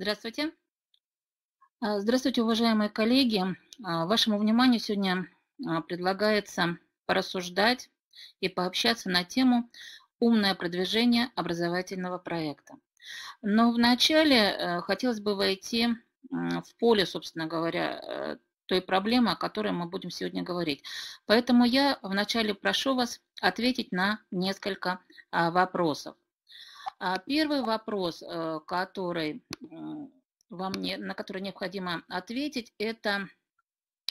Здравствуйте. А, здравствуйте, уважаемые коллеги. А, вашему вниманию сегодня а, предлагается порассуждать и пообщаться на тему «Умное продвижение образовательного проекта». Но вначале э, хотелось бы войти в поле, собственно говоря, э, той проблемы, о которой мы будем сегодня говорить. Поэтому я вначале прошу вас ответить на несколько вопросов. А, первый вопрос, э, который вам не, на который необходимо ответить, это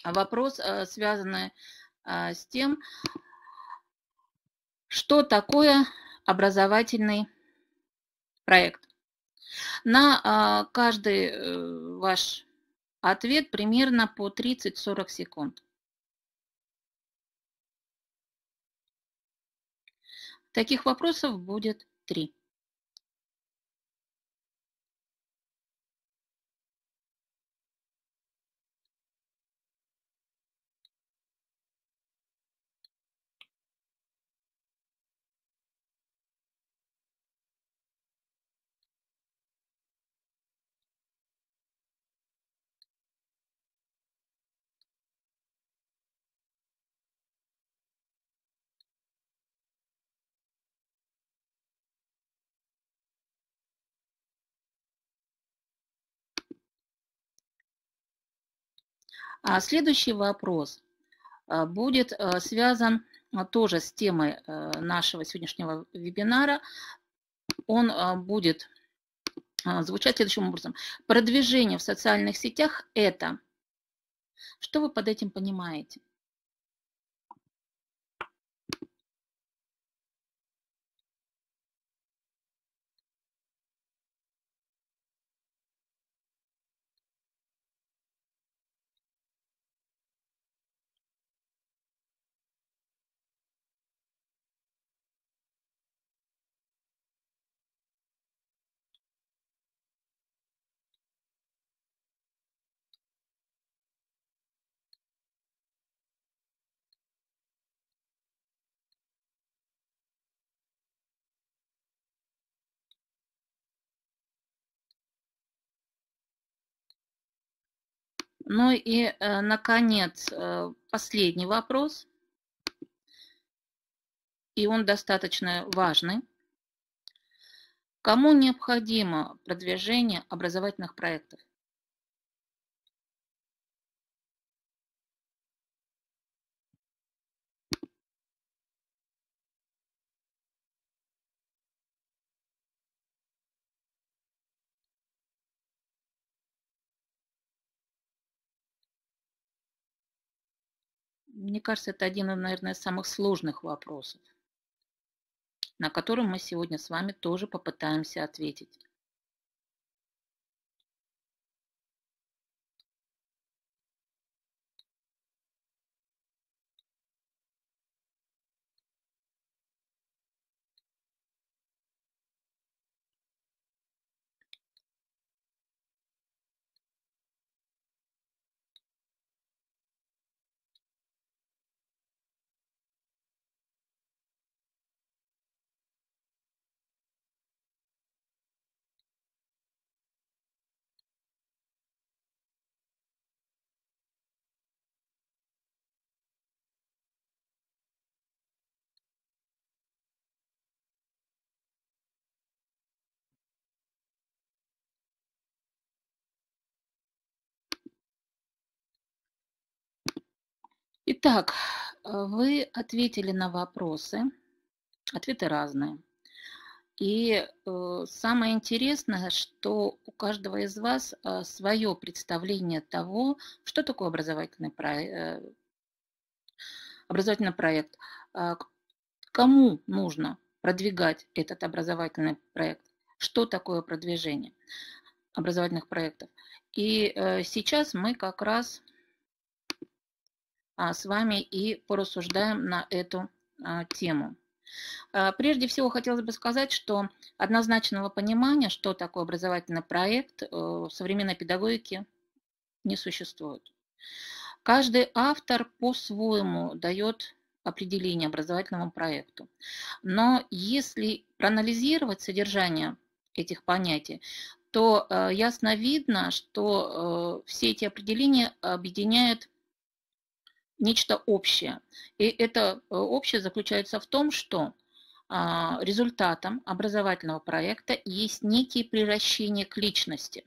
вопрос, э, связанный а, с тем, что такое образовательный проект. На а, каждый э, ваш ответ примерно по 30-40 секунд. Таких вопросов будет три. А следующий вопрос э, будет э, связан э, тоже с темой нашего сегодняшнего вебинара. Он будет звучать следующим образом. Продвижение в социальных сетях – это… Что вы под этим понимаете? Ну и, э, наконец, э, последний вопрос. И он достаточно важный. Кому необходимо продвижение образовательных проектов? Мне кажется, это один, наверное, из самых сложных вопросов, на который мы сегодня с вами тоже попытаемся ответить. Итак, э, вы ответили на вопросы. Ответы разные. И э, самое интересное, что у каждого из вас э, свое представление того, что такое образовательный, про... э, образовательный проект, э, кому нужно продвигать этот образовательный проект, что такое продвижение образовательных проектов. И э, сейчас мы как раз а, с вами и порассуждаем на эту а, тему. А, прежде всего, хотелось бы сказать, что однозначного понимания, что такое образовательный проект, э, в современной педагогике не существует. Каждый автор по-своему дает определение образовательному проекту. Но если проанализировать содержание этих понятий, то э, ясно видно, что э, все эти определения объединяют нечто общее. И это э, общее заключается в том, что а, результатом образовательного проекта есть некие приращения к личности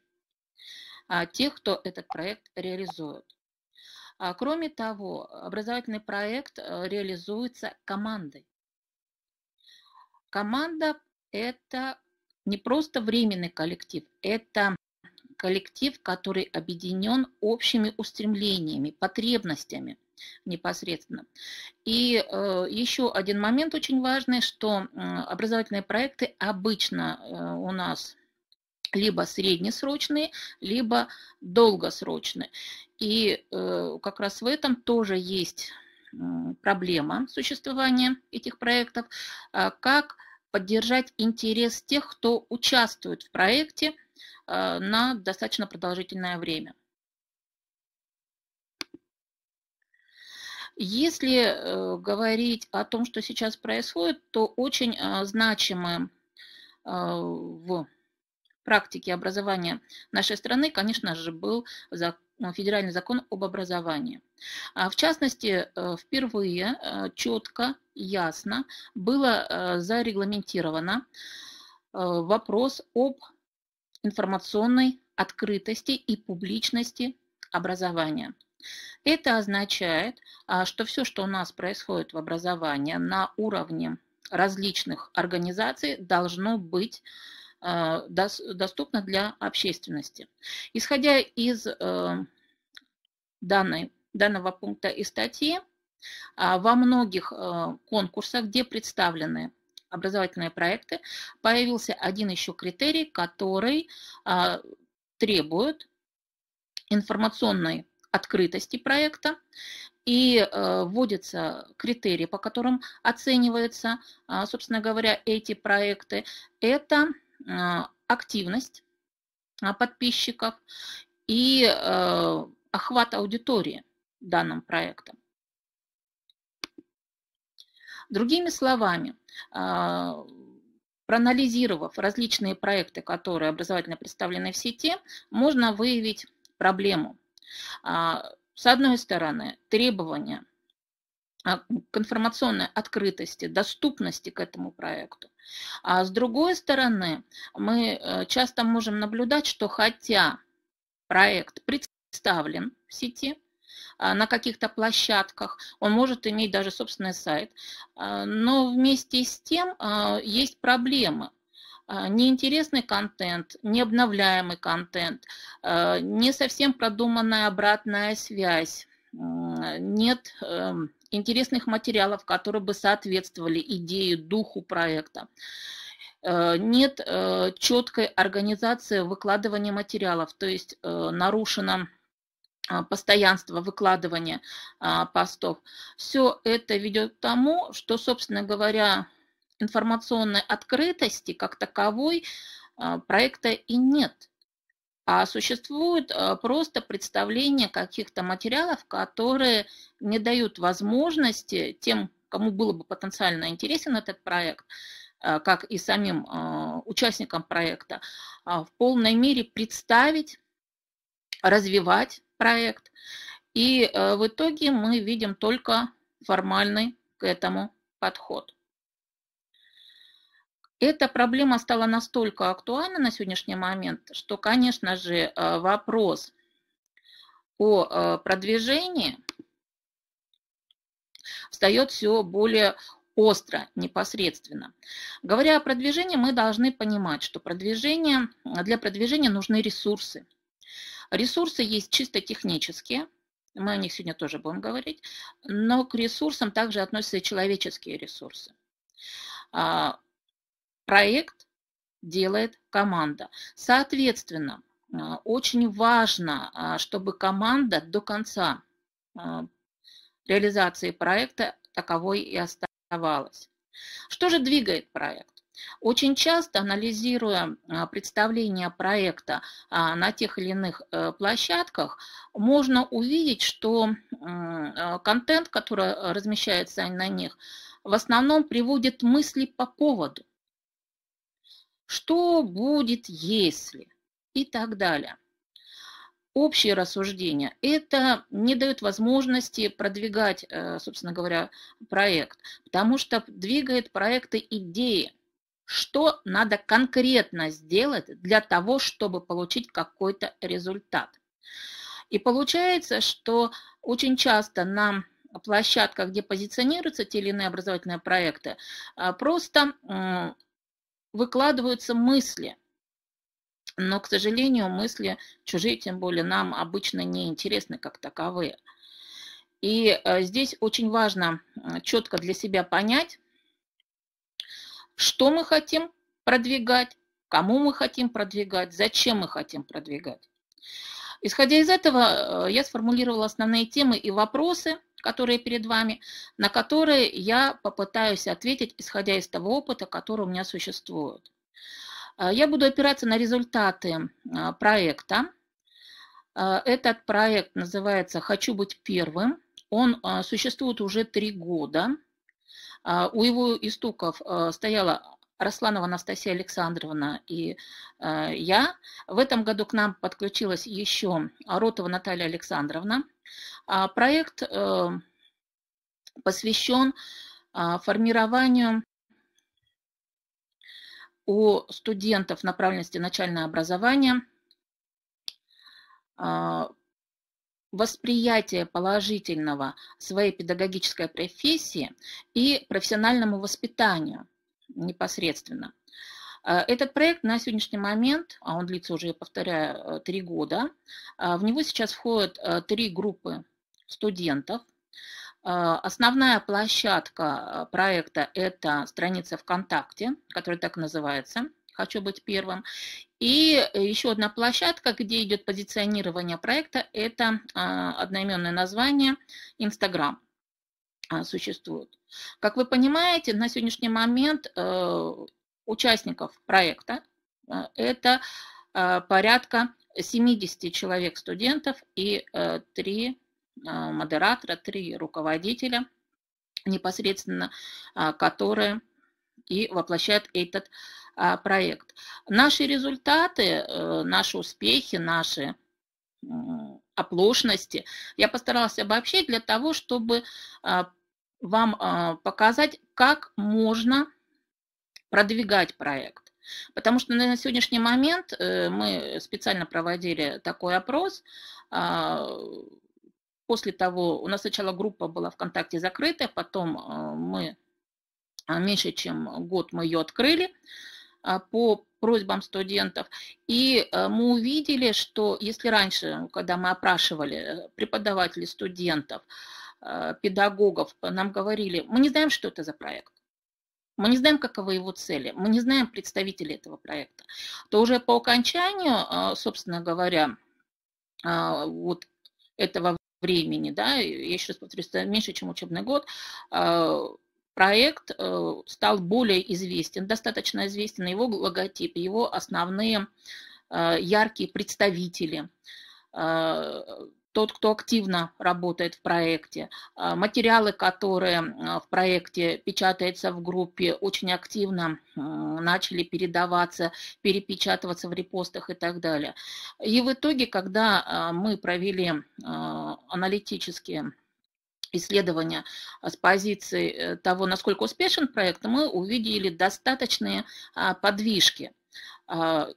а, тех, кто этот проект реализует. А, кроме того, образовательный проект э, реализуется командой. Команда – это не просто временный коллектив, это коллектив, который объединен общими устремлениями, потребностями непосредственно. И э, еще один момент очень важный, что э, образовательные проекты обычно э, у нас либо среднесрочные, либо долгосрочные. И э, как раз в этом тоже есть э, проблема существования этих проектов, э, как поддержать интерес тех, кто участвует в проекте э, на достаточно продолжительное время. Если э, говорить о том, что сейчас происходит, то очень а, значимым а, в практике образования нашей страны, конечно же, был э, федеральный закон об образовании. А, в частности, э, впервые четко, ясно было зарегламентировано вопрос об информационной открытости и публичности образования – это означает, а, что все, что у нас происходит в образовании на уровне различных организаций, должно быть а, доступно для общественности. Исходя из э, данной, данного пункта и статьи, а, во многих э, конкурсах, где представлены образовательные проекты, появился один еще критерий, который требует информационной открытости проекта и э, вводятся критерии, по которым оцениваются, а, собственно говоря, эти проекты. Это э, активность а, подписчиков и э, охват аудитории данным проектом. Другими словами, а, проанализировав различные проекты, которые образовательно представлены в сети, можно выявить проблему – а, с одной стороны, требования а, к информационной открытости, доступности к этому проекту. А с другой стороны, мы э, часто можем наблюдать, что хотя проект представлен в сети, а, на каких-то площадках, он может иметь даже собственный сайт. Но вместе с тем есть проблемы – а, неинтересный контент, необновляемый контент, а, не совсем продуманная обратная связь, а, нет эм, интересных материалов, которые бы соответствовали идее, духу проекта. Э, нет э, четкой организации выкладывания материалов, то есть э, нарушено постоянство выкладывания постов. Все это ведет к тому, что, собственно говоря, информационной открытости как таковой а, проекта и нет. А существует а, просто представление каких-то материалов, которые не дают возможности тем, кому было бы потенциально интересен этот проект, а, как и самим участникам проекта, в полной мере представить, развивать проект. И в итоге мы видим только формальный к этому подход. Эта проблема стала настолько актуальна на сегодняшний момент, что, конечно же, э, вопрос о э, продвижении встает все более остро, непосредственно. Говоря о продвижении, мы должны понимать, что продвижение, для продвижения нужны ресурсы. Ресурсы есть чисто технические, мы о них сегодня тоже будем говорить, но к ресурсам также относятся и человеческие ресурсы. А, проект делает команда. Соответственно, а, очень важно, а, чтобы команда до конца а, реализации проекта таковой и оставалась. Что же двигает проект? Очень часто, анализируя представление проекта на тех или иных э, площадках, можно увидеть, что контент, который э, размещается на них, в основном приводит мысли по поводу что будет, если и так далее. Общие рассуждения. Это не дает возможности продвигать, э, собственно говоря, проект, потому что двигает проекты идеи. Что надо конкретно сделать для того, чтобы получить какой-то результат. И получается, что очень часто на площадках, где позиционируются те или иные образовательные проекты, э, просто выкладываются мысли. Но, к сожалению, мысли чужие, тем более нам обычно не интересны как таковые. И э, здесь очень важно четко для себя понять, что мы хотим продвигать, кому мы хотим продвигать, зачем мы хотим продвигать. Исходя из этого, э, я сформулировала основные темы и вопросы, которые перед вами, на которые я попытаюсь ответить, исходя из того опыта, который у меня существует. Э, я буду опираться на результаты э, проекта. Этот проект называется «Хочу быть первым». Он существует уже три года. У его истоков стояла Росланова Анастасия Александровна и э, я. В этом году к нам подключилась еще Ротова Наталья Александровна. А проект э, посвящен э, формированию у студентов направленности начальное образование э, восприятие положительного своей педагогической профессии и профессиональному воспитанию – непосредственно. Э, этот проект на сегодняшний момент, а он длится уже, я повторяю, э, три года, э, в него сейчас входят три группы студентов. Основная площадка проекта – это страница ВКонтакте, которая так и называется «Хочу быть первым». И еще одна площадка, где идет позиционирование проекта, это одноименное название «Инстаграм». А, существуют. Как вы понимаете, на сегодняшний момент э, участников проекта а, это а, порядка 70 человек студентов и 3 э, модератора, 3 руководителя непосредственно, которые и воплощают этот проект. Наши результаты, э, наши успехи, наши оплошности я постаралась обобщить для того, чтобы вам а, показать, как можно продвигать проект. Потому что на сегодняшний момент э, мы специально проводили такой опрос. А, после того, у нас сначала группа была ВКонтакте закрытая, потом а, мы меньше чем год мы ее открыли по просьбам студентов. И мы увидели, что если раньше, когда мы опрашивали э, преподавателей студентов, Э, педагогов э, нам говорили, мы не знаем, что это за проект. Мы не знаем, каковы его цели, мы не знаем представителей этого проекта. То уже по окончанию, э, собственно говоря, вот этого времени, да, я еще раз повторюсь, меньше, чем учебный год, проект стал более известен, достаточно известен его логотип, его основные яркие представители, тот, кто активно работает в проекте. А, материалы, которые а, в проекте печатаются в группе, очень активно а, начали передаваться, перепечатываться в репостах и так далее. И в итоге, когда мы провели аналитические исследования с позиции э, того, насколько успешен проект, мы увидели достаточные подвижки.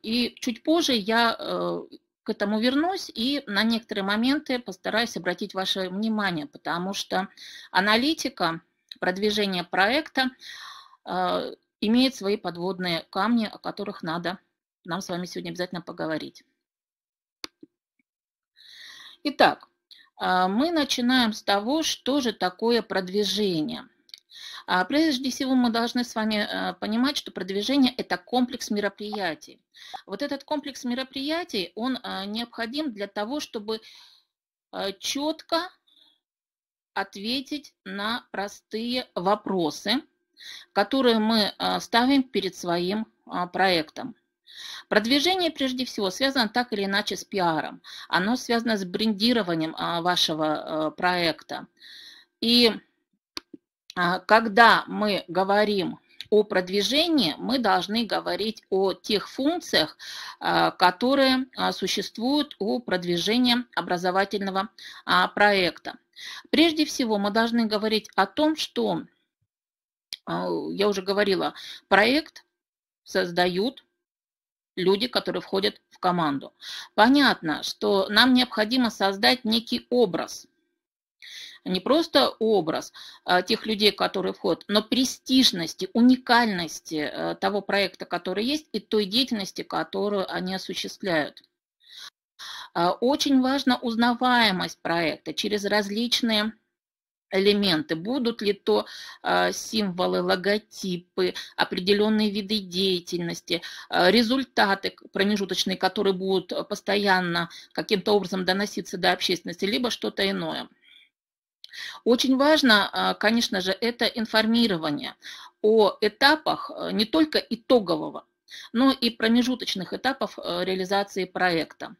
И чуть позже я э, к этому вернусь и на некоторые моменты постараюсь обратить ваше внимание, потому что аналитика продвижения проекта э, имеет свои подводные камни, о которых надо нам с вами сегодня обязательно поговорить. Итак, э, мы начинаем с того, что же такое продвижение – а прежде всего мы должны с вами э, понимать, что продвижение – это комплекс мероприятий. Вот этот комплекс мероприятий, он э, необходим для того, чтобы э, четко ответить на простые вопросы, которые мы ставим перед своим а, проектом. Продвижение, прежде всего, связано так или иначе с пиаром. Оно связано с брендированием а, вашего проекта. И а, когда мы говорим о продвижении, мы должны говорить о тех функциях, а, которые а, существуют у продвижения образовательного проекта. Прежде всего, мы должны говорить о том, что, я уже говорила, проект создают люди, которые входят в команду. Понятно, что нам необходимо создать некий образ – а не просто образ а, тех людей, которые входят, но престижности, уникальности а, того проекта, который есть, и той деятельности, которую они осуществляют. А, очень важна узнаваемость проекта через различные элементы, будут ли то э, символы, логотипы, определенные виды деятельности, э, результаты промежуточные, которые будут постоянно каким-то образом доноситься до общественности, либо что-то иное. Очень важно, а, конечно же, это информирование о этапах э, не только итогового, но и промежуточных этапов э, реализации проекта.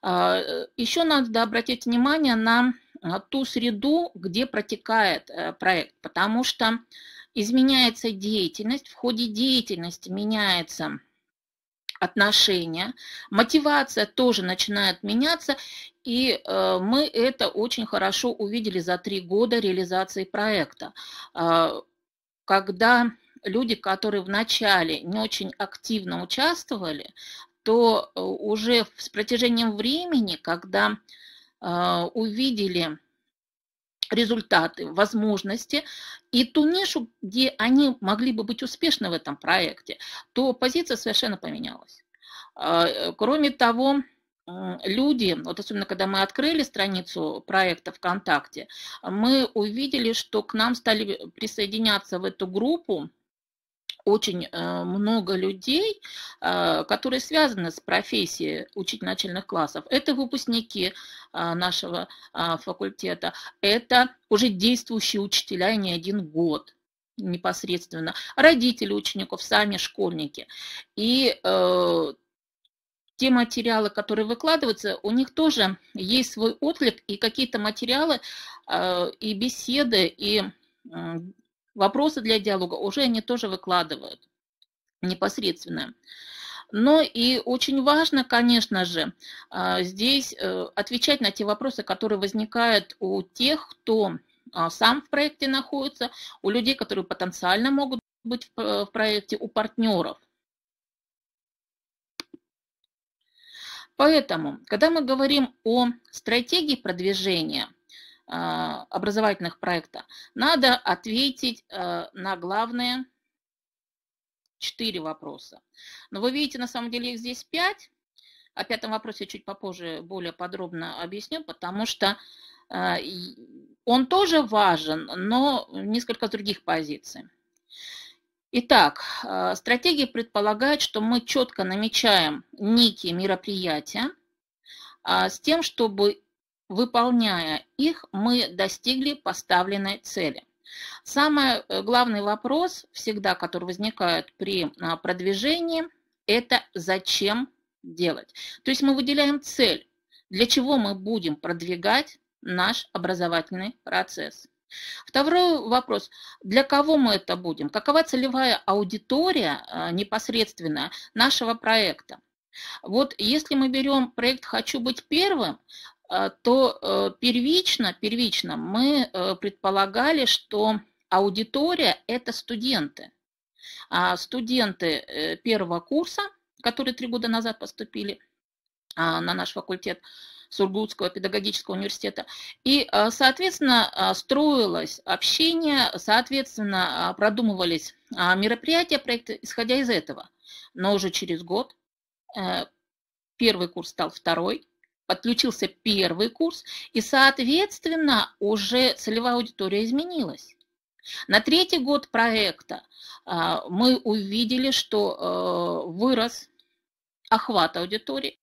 А, э, еще надо обратить внимание на а, ту среду, где протекает проект, потому что изменяется деятельность, в ходе деятельности меняется отношения, мотивация тоже начинает меняться, и э, мы это очень хорошо увидели за три года реализации проекта, э, когда люди, которые вначале не очень активно участвовали, то э, уже с протяжением времени, когда увидели результаты, возможности, и ту нишу, где они могли бы быть успешны в этом проекте, то позиция совершенно поменялась. А, э, кроме того, люди, вот особенно когда мы открыли страницу проекта ВКонтакте, мы увидели, что к нам стали присоединяться в эту группу очень э, много людей, э, которые связаны с профессией учить начальных классов. Это выпускники э, нашего факультета, это уже действующие учителя а не один год непосредственно, родители учеников, сами школьники. И те материалы, которые выкладываются, у них тоже есть свой отклик и какие-то материалы и беседы, и вопросы для диалога уже они тоже выкладывают непосредственно. Но и очень важно, конечно же, а, здесь э, отвечать на те вопросы, которые возникают у тех, кто а, сам в проекте находится, у людей, которые потенциально могут быть в э, проекте, у партнеров. Поэтому, когда мы говорим о стратегии продвижения – а, образовательных проекта, надо ответить э, на главные четыре вопроса. Но вы видите, на самом деле их здесь пять. О пятом вопросе чуть попозже более подробно объясню, потому что э, он тоже важен, но несколько с других позиций. Итак, э, стратегия предполагает, что мы четко намечаем некие мероприятия а, с тем, чтобы Выполняя их, мы достигли поставленной цели. Самый э, главный вопрос, всегда который возникает при а, продвижении, это зачем делать. То есть мы выделяем цель, для чего мы будем продвигать наш образовательный процесс. Второй вопрос. Для кого мы это будем? Какова целевая аудитория а, непосредственно нашего проекта? Вот если мы берем проект «Хочу быть первым», Э, то э, первично, первично мы э, предполагали, что аудитория – это студенты. А студенты первого курса, которые три года назад поступили а, на наш факультет Сургутского педагогического университета. И, соответственно, строилось общение, соответственно, продумывались мероприятия, проекты, исходя из этого. Но уже через год первый курс стал второй – подключился первый курс, и, соответственно, уже целевая аудитория изменилась. На третий год проекта а, мы увидели, что а, вырос охват аудитории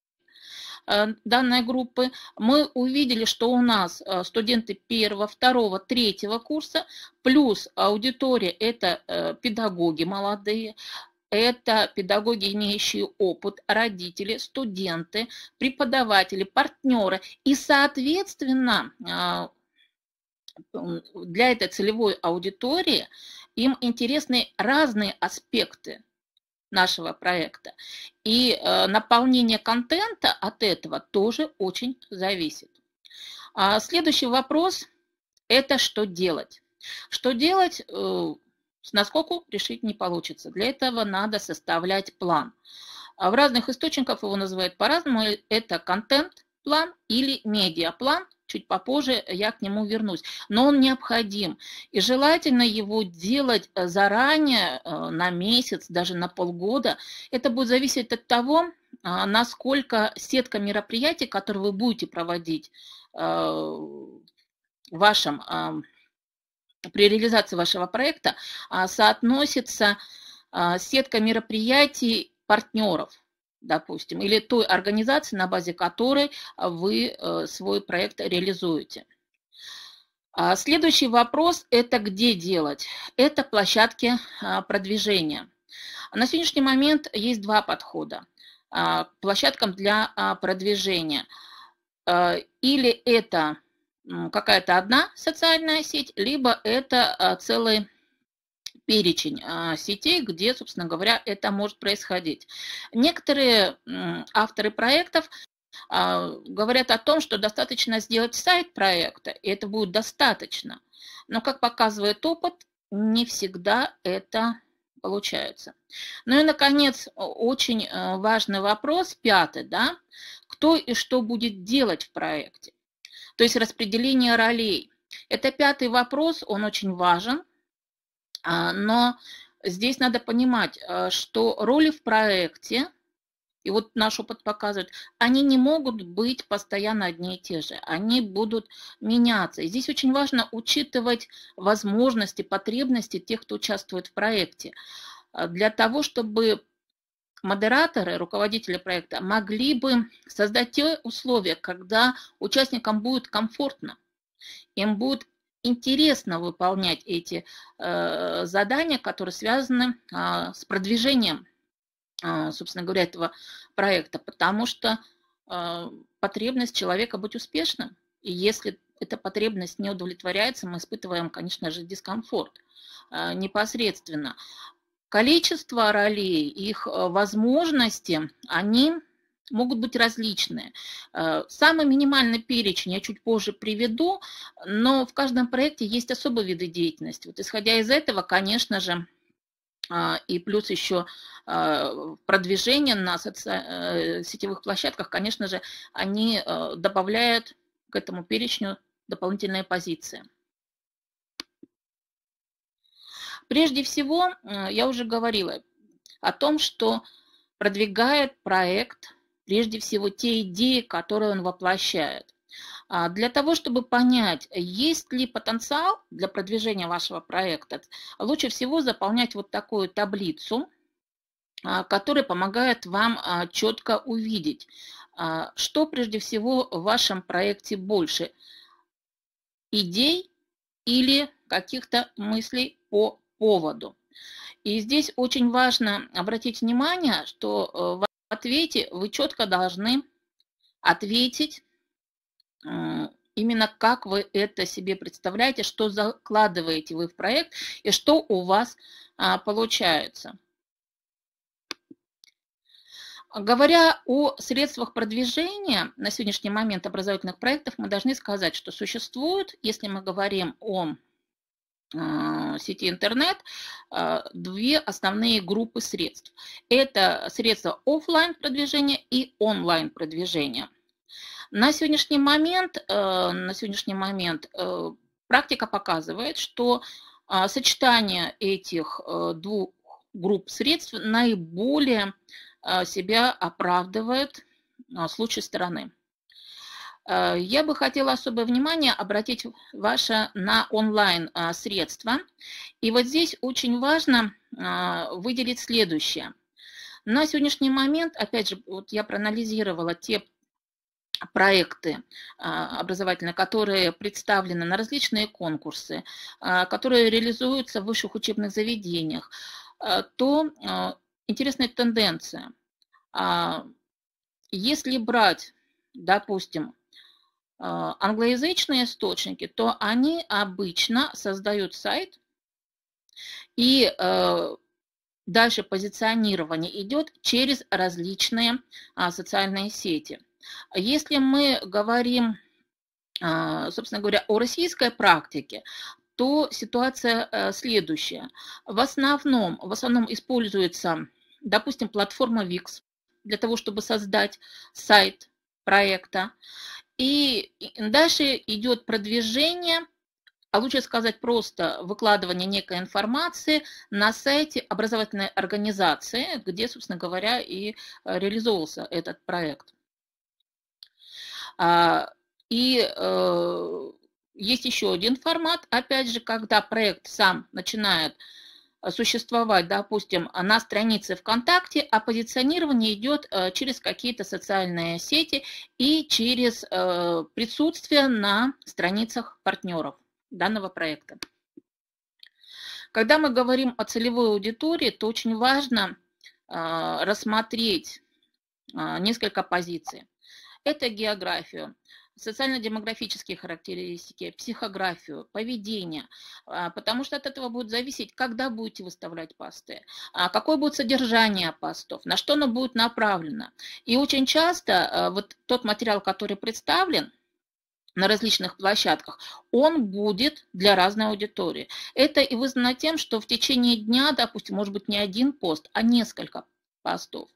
а, данной группы. Мы увидели, что у нас студенты первого, второго, третьего курса, плюс аудитория – это э, педагоги молодые, это педагоги, имеющие опыт, родители, студенты, преподаватели, партнеры. И, соответственно, а, для этой целевой аудитории им интересны разные аспекты нашего проекта. И а, наполнение контента от этого тоже очень зависит. А следующий вопрос – это что делать? Что делать? Э, насколько решить не получится. Для этого надо составлять план. А в разных источниках его называют по-разному. Это контент-план или медиа-план. Чуть попозже я к нему вернусь. Но он необходим. И желательно его делать э, заранее, э, на месяц, даже на полгода. Это будет зависеть от того, э, насколько сетка мероприятий, которые вы будете проводить в вашем при реализации вашего проекта а, соотносится а, сетка мероприятий партнеров, допустим, или той организации, на базе которой вы э, свой проект реализуете. А, следующий вопрос – это где делать? Это площадки продвижения. На сегодняшний момент есть два подхода к площадкам для продвижения. Э, или это какая-то одна социальная сеть, либо это а, целый перечень а, сетей, где, собственно говоря, это может происходить. Некоторые авторы проектов а, говорят о том, что достаточно сделать сайт проекта, и это будет достаточно. Но, как показывает опыт, не всегда это получается. Ну и, наконец, очень э, важный вопрос, пятый, да, кто и что будет делать в проекте то есть распределение ролей. Это пятый вопрос, он очень важен, а, но здесь надо понимать, а, что роли в проекте, и вот наш опыт показывает, они не могут быть постоянно одни и те же, они будут меняться. И здесь очень важно учитывать возможности, потребности тех, кто участвует в проекте, а, для того, чтобы модераторы, руководители проекта могли бы создать те условия, когда участникам будет комфортно, им будет интересно выполнять эти э, задания, которые связаны э, с продвижением, э, собственно говоря, этого проекта, потому что э, потребность человека быть успешным, и если эта потребность не удовлетворяется, мы испытываем, конечно же, дискомфорт а, непосредственно. Количество ролей, их э, возможности, они могут быть различные. Э, самый минимальный перечень я чуть позже приведу, но в каждом проекте есть особые виды деятельности. Вот исходя из этого, конечно же, э, и плюс еще продвижение на соци... сетевых площадках, конечно же, они добавляют к этому перечню дополнительные позиции. Прежде всего, я уже говорила о том, что продвигает проект прежде всего те идеи, которые он воплощает. А для того, чтобы понять, есть ли потенциал для продвижения вашего проекта, лучше всего заполнять вот такую таблицу, а, которая помогает вам а, четко увидеть, что прежде всего в вашем проекте больше – идей или каких-то мыслей по поводу. И здесь очень важно обратить внимание, что э, в ответе вы четко должны ответить э, именно как вы это себе представляете, что закладываете вы в проект и что у вас а, получается. Говоря о средствах продвижения на сегодняшний момент образовательных проектов, мы должны сказать, что существуют, если мы говорим о а, сети интернет а, две основные группы средств. Это средства офлайн продвижения и онлайн продвижения. На сегодняшний момент, а, на сегодняшний момент практика показывает, что сочетание этих двух групп средств наиболее себя оправдывает с лучшей стороны. Э, я бы хотела особое внимание обратить ваше на онлайн-средства. Э, И вот здесь очень важно э, выделить следующее. На сегодняшний момент, опять же, вот я проанализировала те проекты образовательные, которые представлены на различные конкурсы, которые реализуются в высших учебных заведениях, то интересная тенденция. А если брать, допустим, а, англоязычные источники, то они обычно создают сайт, и э, дальше позиционирование идет через различные а, социальные сети. Если мы говорим, а, собственно говоря, о российской практике, то ситуация э, следующая. В основном, в основном используется, допустим, платформа Wix для того, чтобы создать сайт проекта. И дальше идет продвижение, а лучше сказать просто выкладывание некой информации на сайте образовательной организации, где, собственно говоря, и э, реализовывался этот проект. А, и э, есть еще один формат, опять же, когда проект сам начинает Э, существовать, допустим, на странице ВКонтакте, а позиционирование идет э, через какие-то социальные сети и через э, присутствие на страницах партнеров данного проекта. Когда мы говорим о целевой аудитории, то очень важно рассмотреть несколько позиций. Это географию социально-демографические характеристики, психографию, поведение, а, потому что от этого будет зависеть, когда будете выставлять пасты, а, какое будет содержание пастов, на что оно будет направлено. И очень часто а, вот тот материал, который представлен, на различных площадках, он будет для разной аудитории. Это и вызвано тем, что в течение дня, допустим, может быть не один пост, а несколько постов.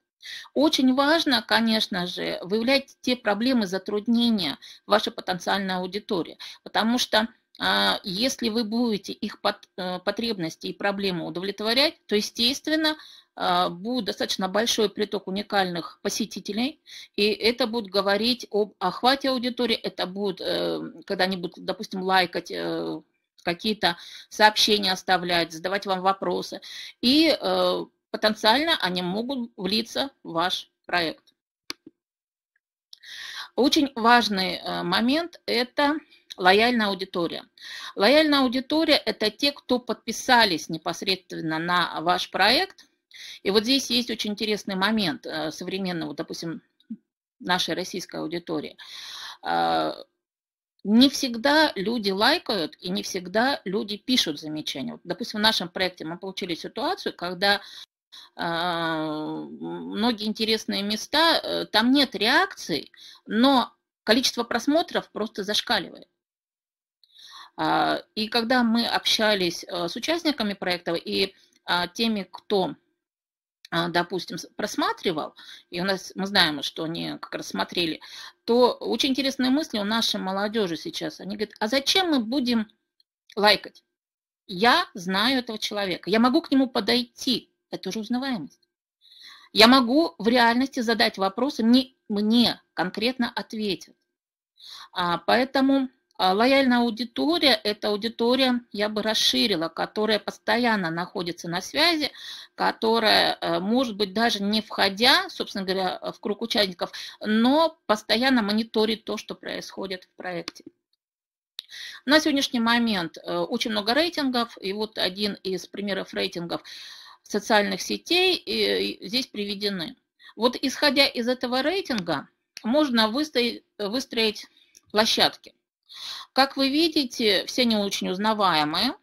Очень важно, конечно же, выявлять те проблемы, затруднения вашей потенциальной аудитории, потому что а, если вы будете их э, потребности и проблемы удовлетворять, то, естественно, а, будет достаточно большой приток уникальных посетителей, и это будет говорить об охвате аудитории, это будет, э, когда они будут, допустим, лайкать э, какие-то сообщения оставлять, задавать вам вопросы. И потенциально они могут влиться в ваш проект. Очень важный э, момент – это лояльная аудитория. Лояльная аудитория – это те, кто подписались непосредственно на ваш проект. И вот здесь есть очень интересный момент э, современного, допустим, нашей российской аудитории. Э, не всегда люди лайкают и не всегда люди пишут замечания. Вот, допустим, в нашем проекте мы получили ситуацию, когда а, многие интересные места, э, там нет реакций, но количество просмотров просто зашкаливает. А, и когда мы общались э, с участниками проекта и а, теми, кто, допустим, просматривал, и у нас мы знаем, что они как раз смотрели, то очень интересные мысли у нашей молодежи сейчас. Они говорят, а зачем мы будем лайкать? Я знаю этого человека, я могу к нему подойти, это уже узнаваемость. Я могу в реальности задать вопросы, мне, а мне конкретно ответят. А, поэтому а, лояльная аудитория – это аудитория, я бы расширила, которая постоянно находится на связи, которая, э, может быть, даже не входя, собственно говоря, в круг участников, но постоянно мониторит то, что происходит в проекте. На сегодняшний момент э, очень много рейтингов, и вот один из примеров рейтингов – социальных сетей здесь приведены. Вот исходя из этого рейтинга, можно выстроить, выстроить площадки. Как вы видите, все не очень узнаваемые.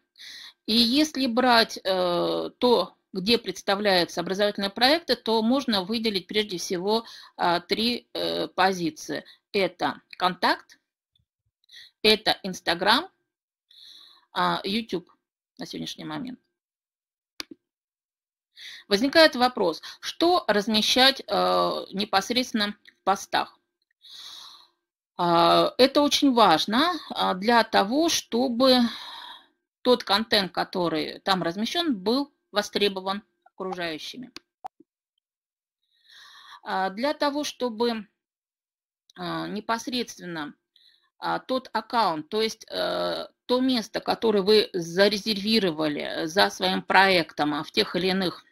И если брать э, то, где представляются образовательные проекты, то можно выделить прежде всего э, три э, позиции. Это «Контакт», это Инстаграм, YouTube а, на сегодняшний момент. Возникает вопрос, что размещать э, непосредственно в постах? А, это очень важно а, для того, чтобы тот контент, который там размещен, был востребован окружающими. А, для того, чтобы непосредственно тот аккаунт, то есть э, то место, которое вы зарезервировали за своим проектом в тех или иных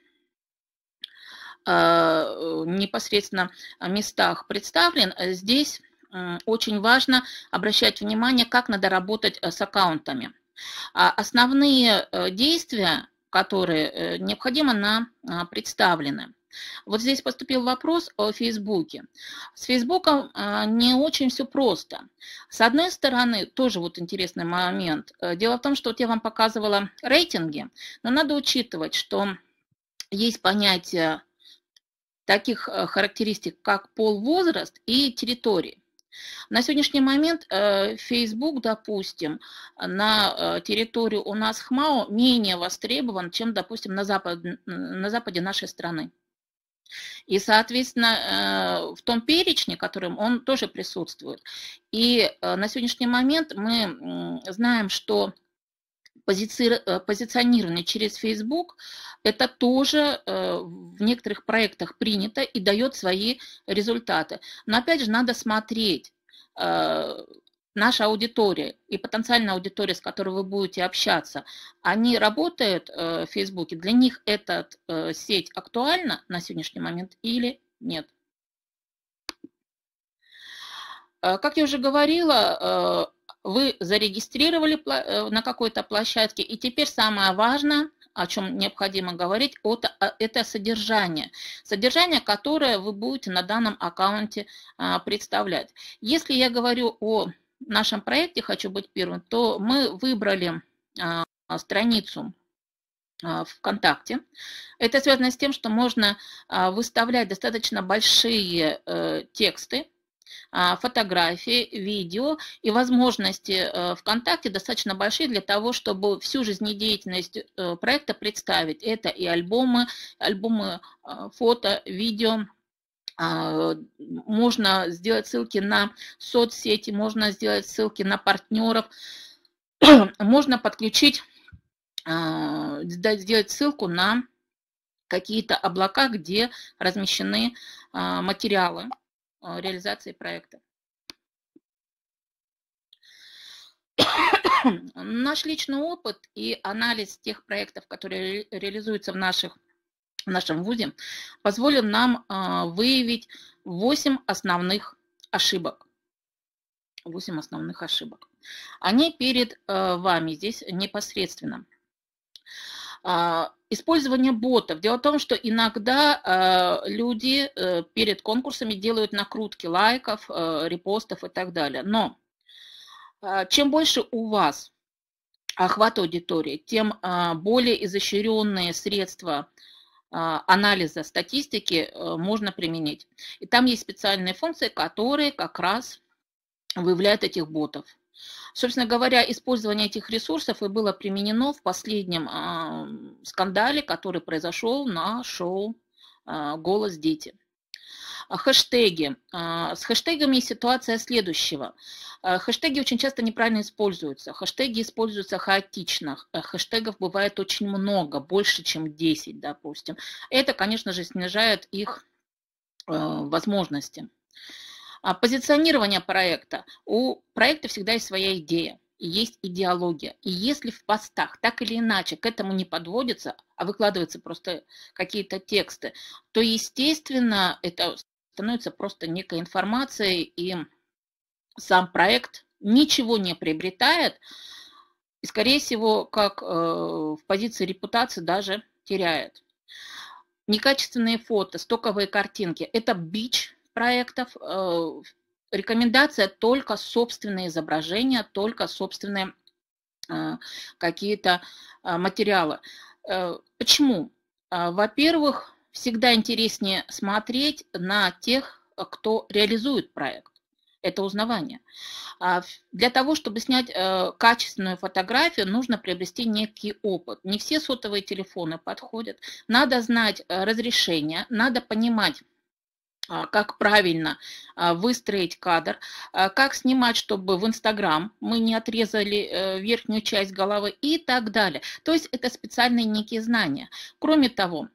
Э, непосредственно местах представлен, э, здесь очень важно обращать внимание, как надо работать э, с аккаунтами. А основные действия, которые необходимо на а, представлены. Вот здесь поступил вопрос о Фейсбуке. С Фейсбуком а, не очень все просто. С одной стороны, тоже вот интересный момент. Дело в том, что вот я вам показывала рейтинги, но надо учитывать, что есть понятие таких э, характеристик, как пол, возраст и территории. На сегодняшний момент э, Facebook, допустим, на э, территорию у нас ХМАО менее востребован, чем, допустим, на, запад, на западе нашей страны. И, соответственно, в том перечне, которым он тоже присутствует. И на сегодняшний момент мы знаем, что пози э, позиционированы через Facebook, это тоже э, в некоторых проектах принято и дает свои результаты. Но опять же, надо смотреть э, наша аудитория и потенциальная аудитория, с которой вы будете общаться, они работают в Фейсбуке, для них эта сеть актуальна на сегодняшний момент или нет. Как я уже говорила, вы зарегистрировали э, на какой-то площадке, и теперь самое важное, о чем необходимо говорить, а, это содержание. Содержание, которое вы будете на данном аккаунте а, представлять. Если я говорю о нашем проекте «Хочу быть первым», то мы выбрали а, страницу ВКонтакте. Это связано с тем, что можно выставлять достаточно большие э, тексты, а, фотографии, видео и возможности э, ВКонтакте достаточно большие для того, чтобы всю жизнедеятельность э, проекта представить. Это и альбомы, альбомы а, фото, видео, а, можно сделать ссылки на соцсети, можно сделать ссылки на партнеров, можно подключить, сделать ссылку на какие-то облака, где размещены материалы. А, реализации проекта. Наш личный опыт и анализ тех проектов, которые реализуются в, наших, в нашем ВУЗе, позволил нам а, выявить 8 основных ошибок. 8 основных ошибок. Они перед а, вами здесь непосредственно. А, использование ботов. Дело в том, что иногда э, люди э, перед конкурсами делают накрутки лайков, э, репостов и так далее. Но э, чем больше у вас охват аудитории, тем э, более изощренные средства анализа статистики э, можно применить. И там есть специальные функции, которые как раз выявляют этих ботов. Собственно говоря, использование этих ресурсов и было применено в последнем а, скандале, который произошел на шоу а, «Голос дети». А, хэштеги. С хэштегами ситуация следующего. Хэштеги очень часто неправильно используются. Хэштеги используются хаотично. Хэштегов бывает очень много, больше, чем 10, допустим. Это, конечно же, снижает их возможности. А, позиционирование проекта. У проекта всегда есть своя идея и есть идеология. И если в постах так или иначе к этому не подводится, а выкладываются просто какие-то тексты, то, естественно, это становится просто некой информацией, и сам проект ничего не приобретает, и, скорее всего, как э, в позиции репутации даже теряет. Некачественные фото, стоковые картинки – это бич проектов э, рекомендация только собственные изображения, только собственные э, какие-то э, материалы. Почему? Во-первых, всегда интереснее смотреть на тех, кто реализует проект. Это узнавание. А для того, чтобы снять качественную фотографию, нужно приобрести некий опыт. Не все сотовые телефоны подходят. Надо знать разрешение, надо понимать, а, как правильно а, выстроить кадр, а, как снимать, чтобы в Инстаграм мы не отрезали э, верхнюю часть головы и так далее. То есть это специальные некие знания. Кроме того,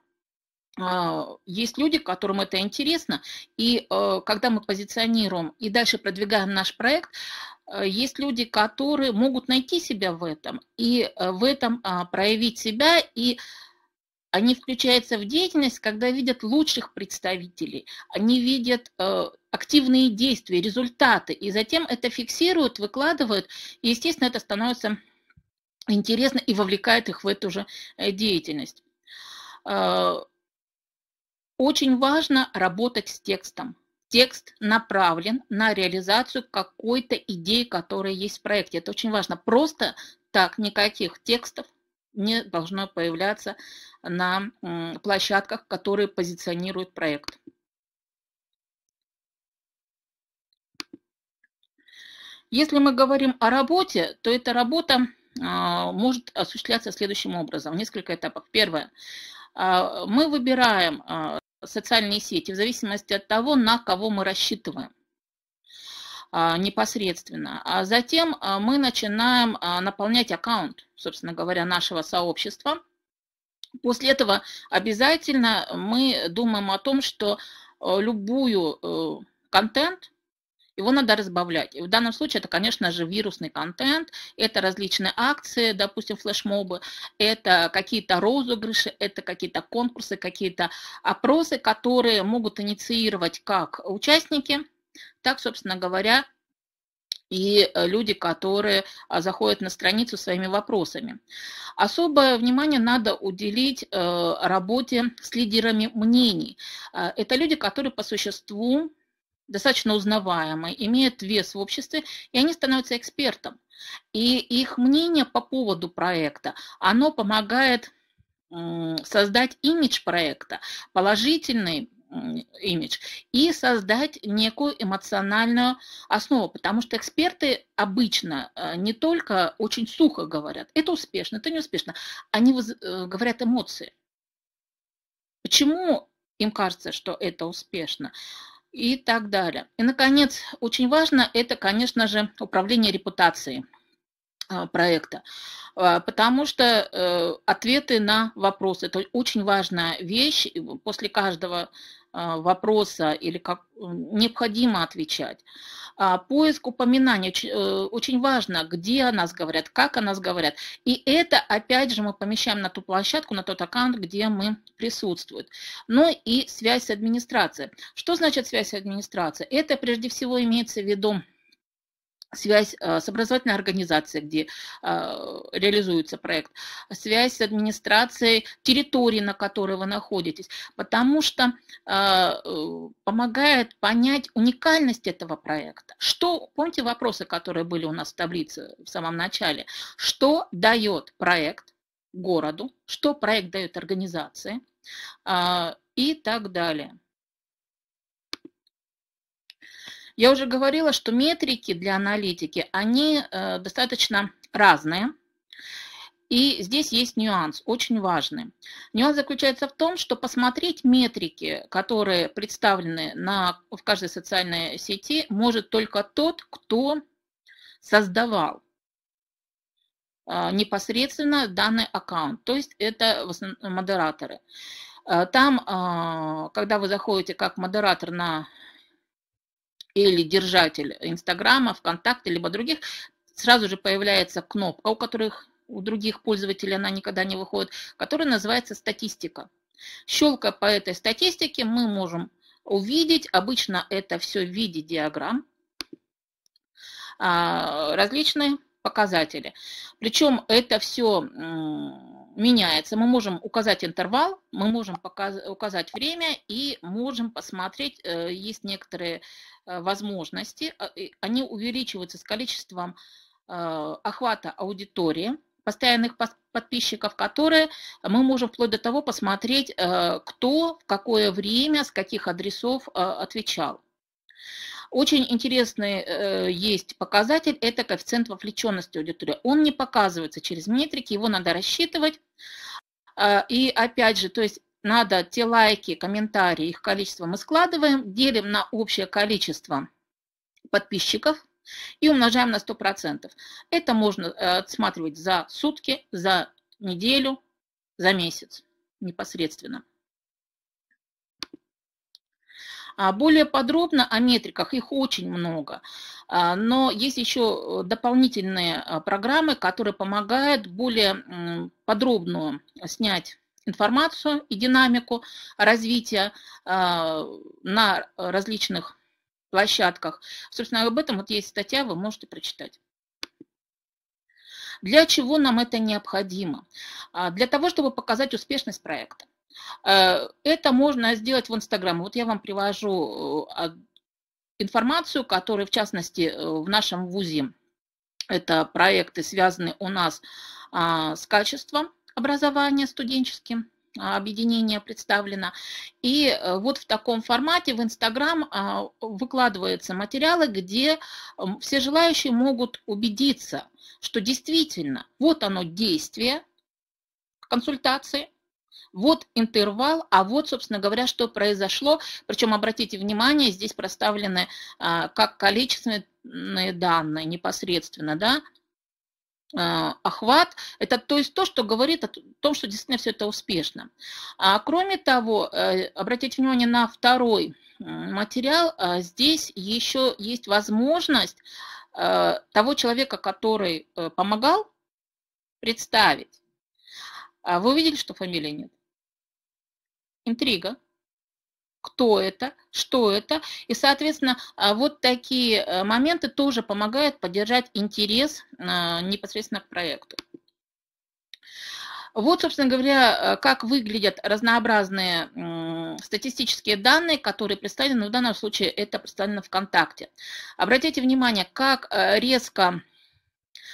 есть люди, которым это интересно, и э, когда мы позиционируем и дальше продвигаем наш проект, э, есть люди, которые могут найти себя в этом и в этом проявить себя и они включаются в деятельность, когда видят лучших представителей, они видят э, активные действия, результаты, и затем это фиксируют, выкладывают, и, естественно, это становится интересно и вовлекает их в эту же э, деятельность. Э, очень важно работать с текстом текст направлен на реализацию какой-то идеи, которая есть в проекте. Это очень важно. Просто так никаких текстов не должно появляться на площадках, которые позиционируют проект. Если мы говорим о работе, то эта работа а, может осуществляться следующим образом, в несколько этапов. Первое. А, мы выбираем а, социальные сети в зависимости от того, на кого мы рассчитываем. А, непосредственно. А затем а, мы начинаем а, наполнять аккаунт, собственно говоря, нашего сообщества. После этого обязательно мы думаем о том, что любую э, контент, его надо разбавлять. И в данном случае это, конечно же, вирусный контент, это различные акции, допустим, флешмобы, это какие-то розыгрыши, это какие-то конкурсы, какие-то опросы, которые могут инициировать как участники – так, собственно говоря, и э, люди, которые а, заходят на страницу своими вопросами. Особое внимание надо уделить э, работе с лидерами мнений. Э, это люди, которые по существу достаточно узнаваемы, имеют вес в обществе, и они становятся экспертом. И их мнение по поводу проекта, оно помогает создать имидж проекта, положительный, имидж и создать некую эмоциональную основу, потому что эксперты обычно э, не только очень сухо говорят, это успешно, это не успешно, они э, говорят эмоции. Почему им кажется, что это успешно? И так далее. И, наконец, очень важно, это, конечно же, управление репутацией э, проекта, потому что ответы на вопросы – это очень важная вещь. После каждого а, вопроса или как необходимо отвечать. А поиск упоминаний э, очень важно, где о нас говорят, как о нас говорят. И это, опять же, мы помещаем на ту площадку, на тот аккаунт, где мы присутствуем. Ну и связь с администрацией. Что значит связь с администрацией? Это прежде всего имеется в виду связь а, с образовательной организацией, где а, реализуется проект, связь с администрацией территории, на которой вы находитесь, потому что а, э, помогает понять уникальность этого проекта. Что, помните вопросы, которые были у нас в таблице в самом начале, что дает проект городу, что проект дает организации и так далее. Я уже говорила, что метрики для аналитики, они э, достаточно разные. И здесь есть нюанс, очень важный. Нюанс заключается в том, что посмотреть метрики, которые представлены на, в каждой социальной сети, может только тот, кто создавал а, непосредственно данный аккаунт. То есть это модераторы. Э, там, а, когда вы заходите как модератор на или держатель Инстаграма, ВКонтакте, либо других, сразу же появляется кнопка, у которых у других пользователей она никогда не выходит, которая называется статистика. Щелкая по этой статистике, мы можем увидеть, обычно это все в виде диаграмм, а, различные показатели. Причем это все меняется. Мы можем указать интервал, мы можем показ- указать время и можем посмотреть, э, есть некоторые э, возможности, а, они увеличиваются с количеством э, охвата аудитории, постоянных подписчиков, которые мы можем вплоть до того посмотреть, кто в какое время, с каких адресов отвечал. Очень интересный э, есть показатель, это коэффициент вовлеченности аудитории. Он не показывается через метрики, его надо рассчитывать. Э, и опять же, то есть надо те лайки, комментарии, их количество мы складываем, делим на общее количество подписчиков и умножаем на 100%. Это можно э, отсматривать за сутки, за неделю, за месяц непосредственно. А, более подробно о метриках, их очень много, а, но есть еще э, дополнительные а, программы, которые помогают более подробно снять информацию и динамику развития на различных площадках. Собственно, об этом вот есть статья, вы можете прочитать. Для чего нам это необходимо? Для того, чтобы показать успешность проекта. Э, это можно сделать в Инстаграме. Вот я вам привожу э, информацию, которая, в частности, э, в нашем ВУЗе, это проекты, связанные у нас а, с качеством образования студенческим, а, объединение представлено. И вот в таком формате в Инстаграм а, выкладываются материалы, где все желающие могут убедиться, что действительно вот оно действие консультации, вот интервал, а вот, собственно говоря, что произошло. Причем, обратите внимание, здесь проставлены а, как количественные данные непосредственно, да, а, охват. Это то есть то, что говорит о том, что действительно все это успешно. А кроме того, э, обратите внимание на второй материал. А, здесь еще есть возможность э, того человека, который э, помогал, представить. Вы увидели, что фамилии нет? интрига. Кто это, что это. И, соответственно, а, вот такие э, моменты тоже помогают поддержать интерес а, непосредственно к проекту. Вот, собственно говоря, э, как выглядят разнообразные статистические данные, которые представлены, в данном случае это представлено ВКонтакте. Обратите внимание, как э, резко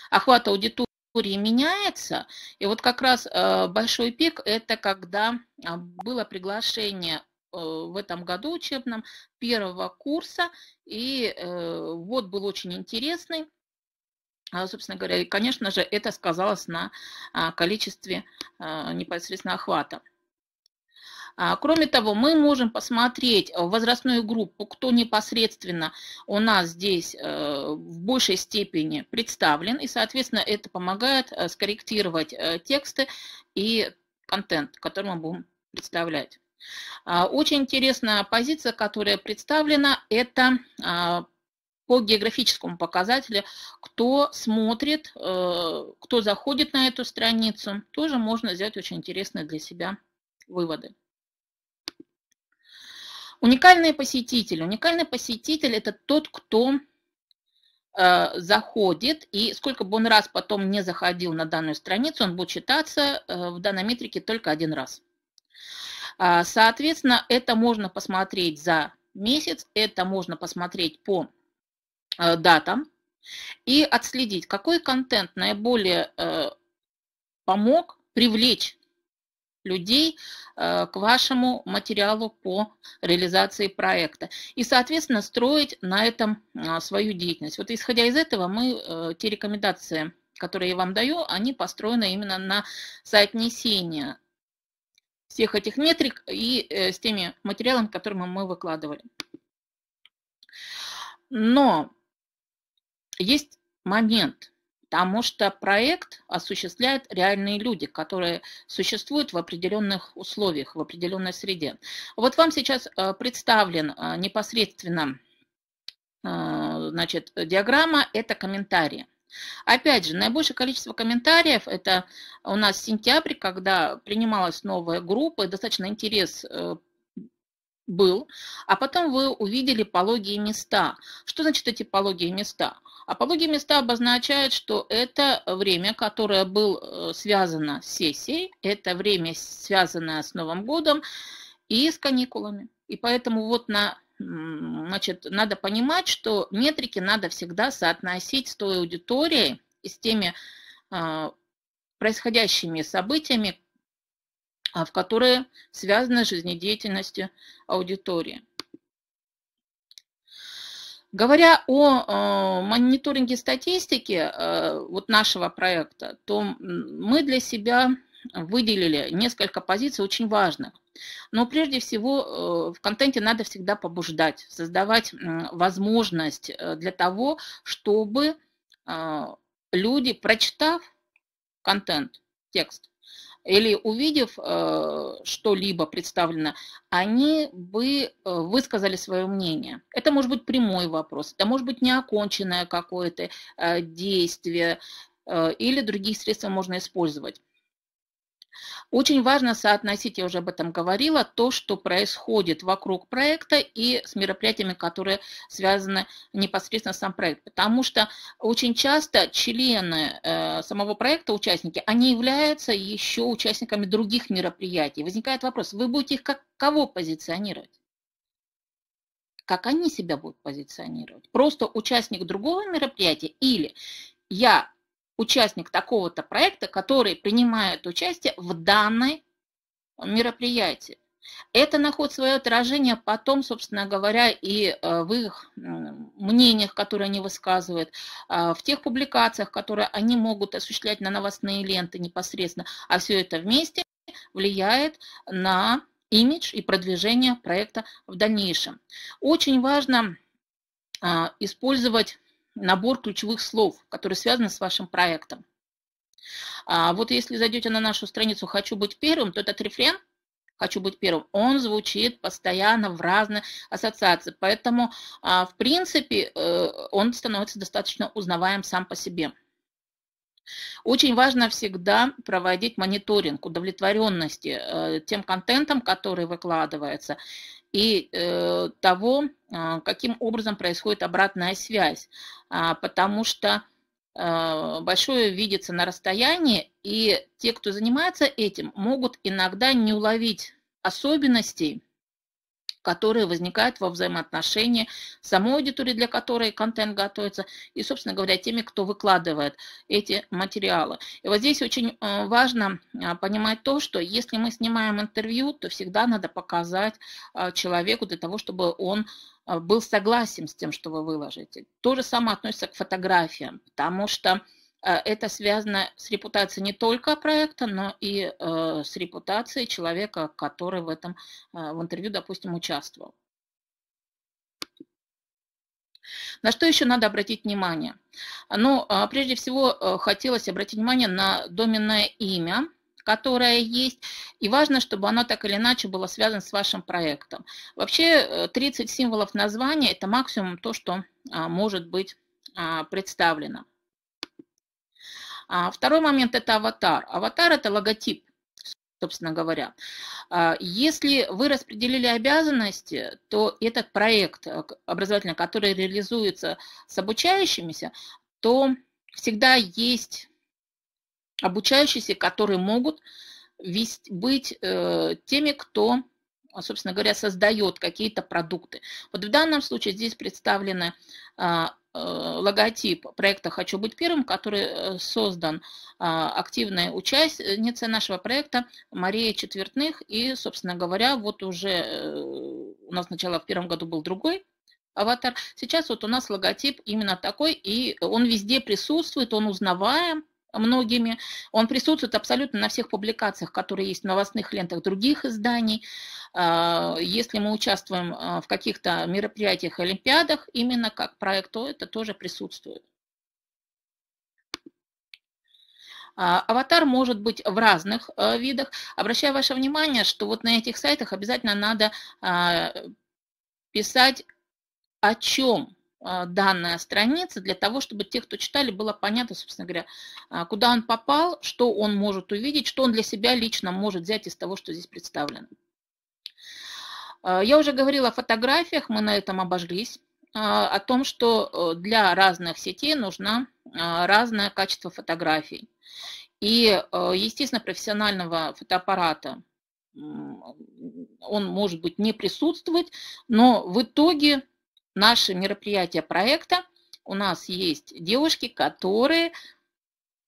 охват аудитории истории меняется. И вот как раз э, большой пик – это когда а, было приглашение э, в этом году учебном первого курса, и э, вот был очень интересный. А, собственно говоря, и, конечно же, это сказалось на а, количестве непосредственно охвата. А, кроме того, мы можем посмотреть э, возрастную группу, кто непосредственно у нас здесь э, в большей степени представлен, и, соответственно, это помогает э, скорректировать тексты и контент, который мы будем представлять. А, очень интересная позиция, которая представлена, это а, по географическому показателю, кто смотрит, кто заходит на эту страницу, тоже можно сделать очень интересные для себя выводы. Уникальный посетитель. Уникальный посетитель – это тот, кто э, заходит, и сколько бы он раз потом не заходил на данную страницу, он будет считаться э, в данной метрике только один раз. А, соответственно, это можно посмотреть за месяц, это можно посмотреть по э, датам и отследить, какой контент наиболее э, помог привлечь людей э, к вашему материалу по реализации проекта. И, соответственно, строить на этом э, свою деятельность. Вот исходя из этого, мы э, те рекомендации, которые я вам даю, они построены именно на соотнесение всех этих метрик и с теми материалами, которые мы выкладывали. Но есть момент, Потому что проект осуществляют реальные люди, которые существуют в определенных условиях, в определенной среде. Вот вам сейчас э, представлен э, непосредственно э, значит, диаграмма – это комментарии. Опять же, наибольшее количество комментариев – это у нас в сентябре, когда принималась новая группа, и достаточно интерес был, а потом вы увидели пологие места. Что значит эти пологие места? А пологие места обозначают, что это время, которое было э, связано с сессией, это время, связанное с Новым годом и с каникулами. И поэтому вот на, значит, надо понимать, что метрики надо всегда соотносить с той аудиторией и с теми э, происходящими событиями, а, в которые связана жизнедеятельность аудитории. Говоря о э, мониторинге статистики э, вот нашего проекта, то мы для себя выделили несколько позиций очень важных. Но прежде всего э, в контенте надо всегда побуждать, создавать возможность э, для того, чтобы э, люди, прочитав контент, текст, или увидев э, что-либо представлено, они бы э, высказали свое мнение. Это может быть прямой вопрос, это может быть неоконченное какое-то э, действие или другие средства можно использовать. Очень важно соотносить, я уже об этом говорила, то, что происходит вокруг проекта и с мероприятиями, которые связаны непосредственно с сам проект. Потому что очень часто члены э, самого проекта, участники, они являются еще участниками других мероприятий. Возникает вопрос, вы будете их как кого позиционировать? Как они себя будут позиционировать? Просто участник другого мероприятия или я участник такого-то проекта, который принимает участие в данной мероприятии. Это находит свое отражение потом, собственно говоря, и э, в их мнениях, которые они высказывают, а, в тех публикациях, которые они могут осуществлять на новостные ленты непосредственно. А все это вместе влияет на имидж и продвижение проекта в дальнейшем. Очень важно а, использовать набор ключевых слов, которые связаны с вашим проектом. А вот если зайдете на нашу страницу «Хочу быть первым», то этот рефрен «Хочу быть первым», он звучит постоянно в разные ассоциации, Поэтому, а, в принципе, э, он становится достаточно узнаваем сам по себе. Очень важно всегда проводить мониторинг удовлетворенности э, тем контентом, который выкладывается, и э, того, э, каким образом происходит обратная связь, а, потому что э, большое видится на расстоянии, и те, кто занимается этим, могут иногда не уловить особенностей которые возникают во взаимоотношении самой аудитории, для которой контент готовится, и, собственно говоря, теми, кто выкладывает эти материалы. И вот здесь очень э, важно э, понимать то, что если мы снимаем интервью, то всегда надо показать э, человеку для того, чтобы он был согласен с тем, что вы выложите. То же самое относится к фотографиям, потому что Э, это связано с репутацией не только проекта, но и э, с репутацией человека, который в этом э, в интервью, допустим, участвовал. На что еще надо обратить внимание? Ну, а, прежде всего, хотелось обратить внимание на доменное имя, которое есть, и важно, чтобы оно так или иначе было связано с вашим проектом. Вообще 30 символов названия – это максимум то, что а, может быть а, представлено. А второй момент – это аватар. Аватар – это логотип, собственно говоря. А если вы распределили обязанности, то этот проект э, образовательный, который реализуется с обучающимися, то всегда есть обучающиеся, которые могут быть э, теми, кто, собственно говоря, создает какие-то продукты. Вот в данном случае здесь представлены а, Э, логотип проекта «Хочу быть первым», который э, создан а, активной участницей нашего проекта Марией Четвертных. И, собственно говоря, вот уже э, у нас сначала в первом году был другой аватар. Сейчас вот у нас логотип именно такой, и он везде присутствует, он узнаваем многими. Он присутствует абсолютно на всех публикациях, которые есть в новостных лентах других изданий. А, если мы участвуем а, в каких-то мероприятиях, олимпиадах, именно как проект, то это тоже присутствует. А, аватар может быть в разных видах. Обращаю ваше внимание, что вот на этих сайтах обязательно надо писать о чем а, данная страница для того, чтобы те, кто читали, было понятно, собственно говоря, а, куда он попал, что он может увидеть, что он для себя лично может взять из того, что здесь представлено. А, я уже говорила о фотографиях, мы на этом обожглись, о том, что э, для разных сетей нужно разное качество фотографий. И, э, естественно, профессионального фотоаппарата он может быть не присутствовать, но в итоге наши мероприятия проекта, у нас есть девушки, которые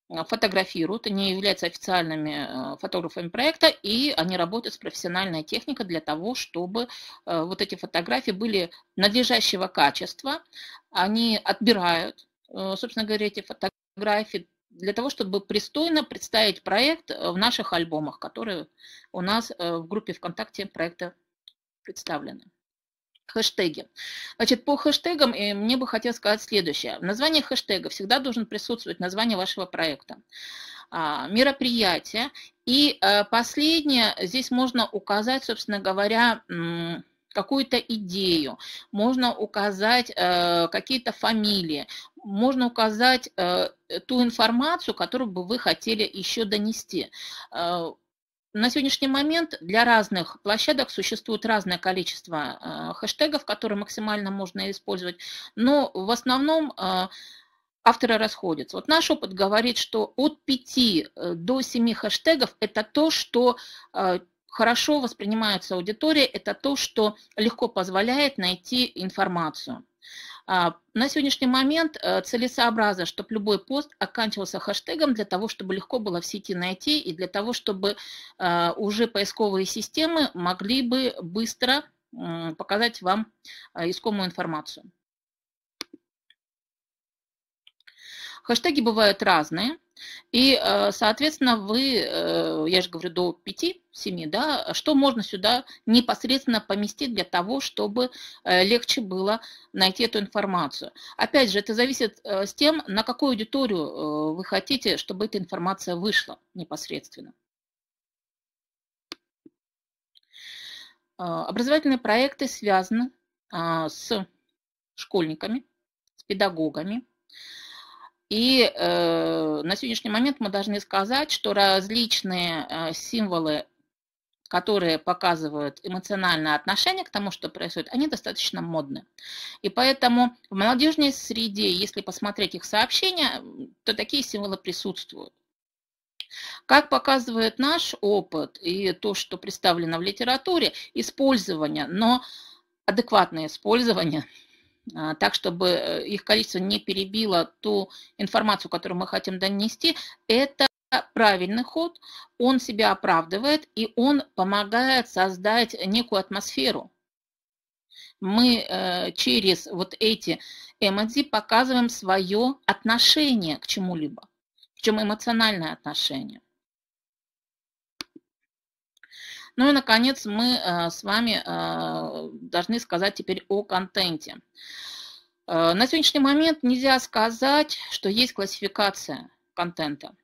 э, фотографируют, они являются официальными э, фотографами проекта, и они работают с профессиональной техникой для того, чтобы э, вот эти фотографии были надлежащего качества. Они отбирают, собственно говоря, эти фотографии для того, чтобы пристойно представить проект в наших альбомах, которые у нас в группе ВКонтакте проекта представлены. Хэштеги. Значит, по хэштегам э, мне бы хотелось сказать следующее. В названии хэштега всегда должен присутствовать название вашего проекта, а, мероприятия. И э, последнее, здесь можно указать, собственно говоря, какую-то идею, можно указать э, какие-то фамилии, можно указать э, ту информацию, которую бы вы хотели еще донести. Э, на сегодняшний момент для разных площадок существует разное количество э, хэштегов, которые максимально можно использовать, но в основном э, авторы расходятся. Вот наш опыт говорит, что от 5 э, до 7 хэштегов – это то, что хорошо воспринимается аудитория, это то, что легко позволяет найти информацию. А, на сегодняшний момент э, целесообразно, чтобы любой пост оканчивался хэштегом для того, чтобы легко было в сети найти и для того, чтобы а, уже поисковые системы могли бы быстро показать вам а, искомую информацию. Хэштеги бывают разные. И, э, соответственно, вы, э, я же говорю, до 5-7, да, что можно сюда непосредственно поместить для того, чтобы э, легче было найти эту информацию. Опять же, это зависит с тем, на какую аудиторию вы хотите, чтобы эта информация вышла непосредственно. Образовательные проекты связаны а, с школьниками, с педагогами – и э, на сегодняшний момент мы должны сказать, что различные э, символы, которые показывают эмоциональное отношение к тому, что происходит, они достаточно модны. И поэтому в молодежной среде, если посмотреть их сообщения, то такие символы присутствуют. Как показывает наш опыт и то, что представлено в литературе, использование, но адекватное использование – а, так, чтобы э, их количество не перебило ту информацию, которую мы хотим донести, это правильный ход, он себя оправдывает и он помогает создать некую атмосферу. Мы э, через вот эти эмодзи показываем свое отношение к чему-либо, причем эмоциональное отношение. Ну и, наконец, мы э, с вами э, должны сказать теперь о контенте. Э, на сегодняшний момент нельзя сказать, что есть классификация контента.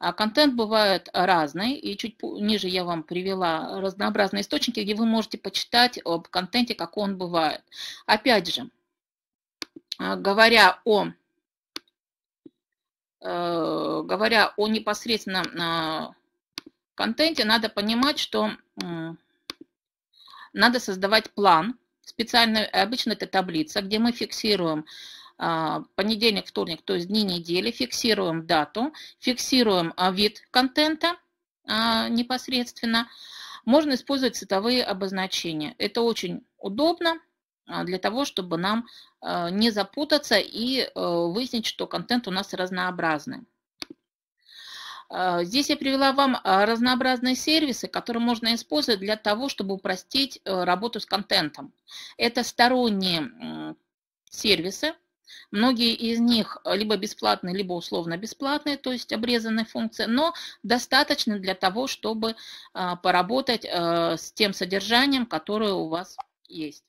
А контент бывает разный, и чуть ниже я вам привела разнообразные источники, где вы можете почитать об контенте, как он бывает. Опять же, говоря о, говоря о непосредственно контенте надо понимать, что надо создавать план, специально, обычно это таблица, где мы фиксируем а, понедельник, вторник, то есть дни недели, фиксируем дату, фиксируем а, вид контента а, непосредственно. Можно использовать цветовые обозначения. Это очень удобно для того, чтобы нам не запутаться и э, выяснить, что контент у нас разнообразный. А, здесь я привела вам а, разнообразные сервисы, которые можно использовать для того, чтобы упростить э, работу с контентом. Это сторонние сервисы, Многие из них либо бесплатные, либо условно бесплатные, то есть обрезанные функции, но достаточно для того, чтобы а, поработать э, с тем содержанием, которое у вас есть.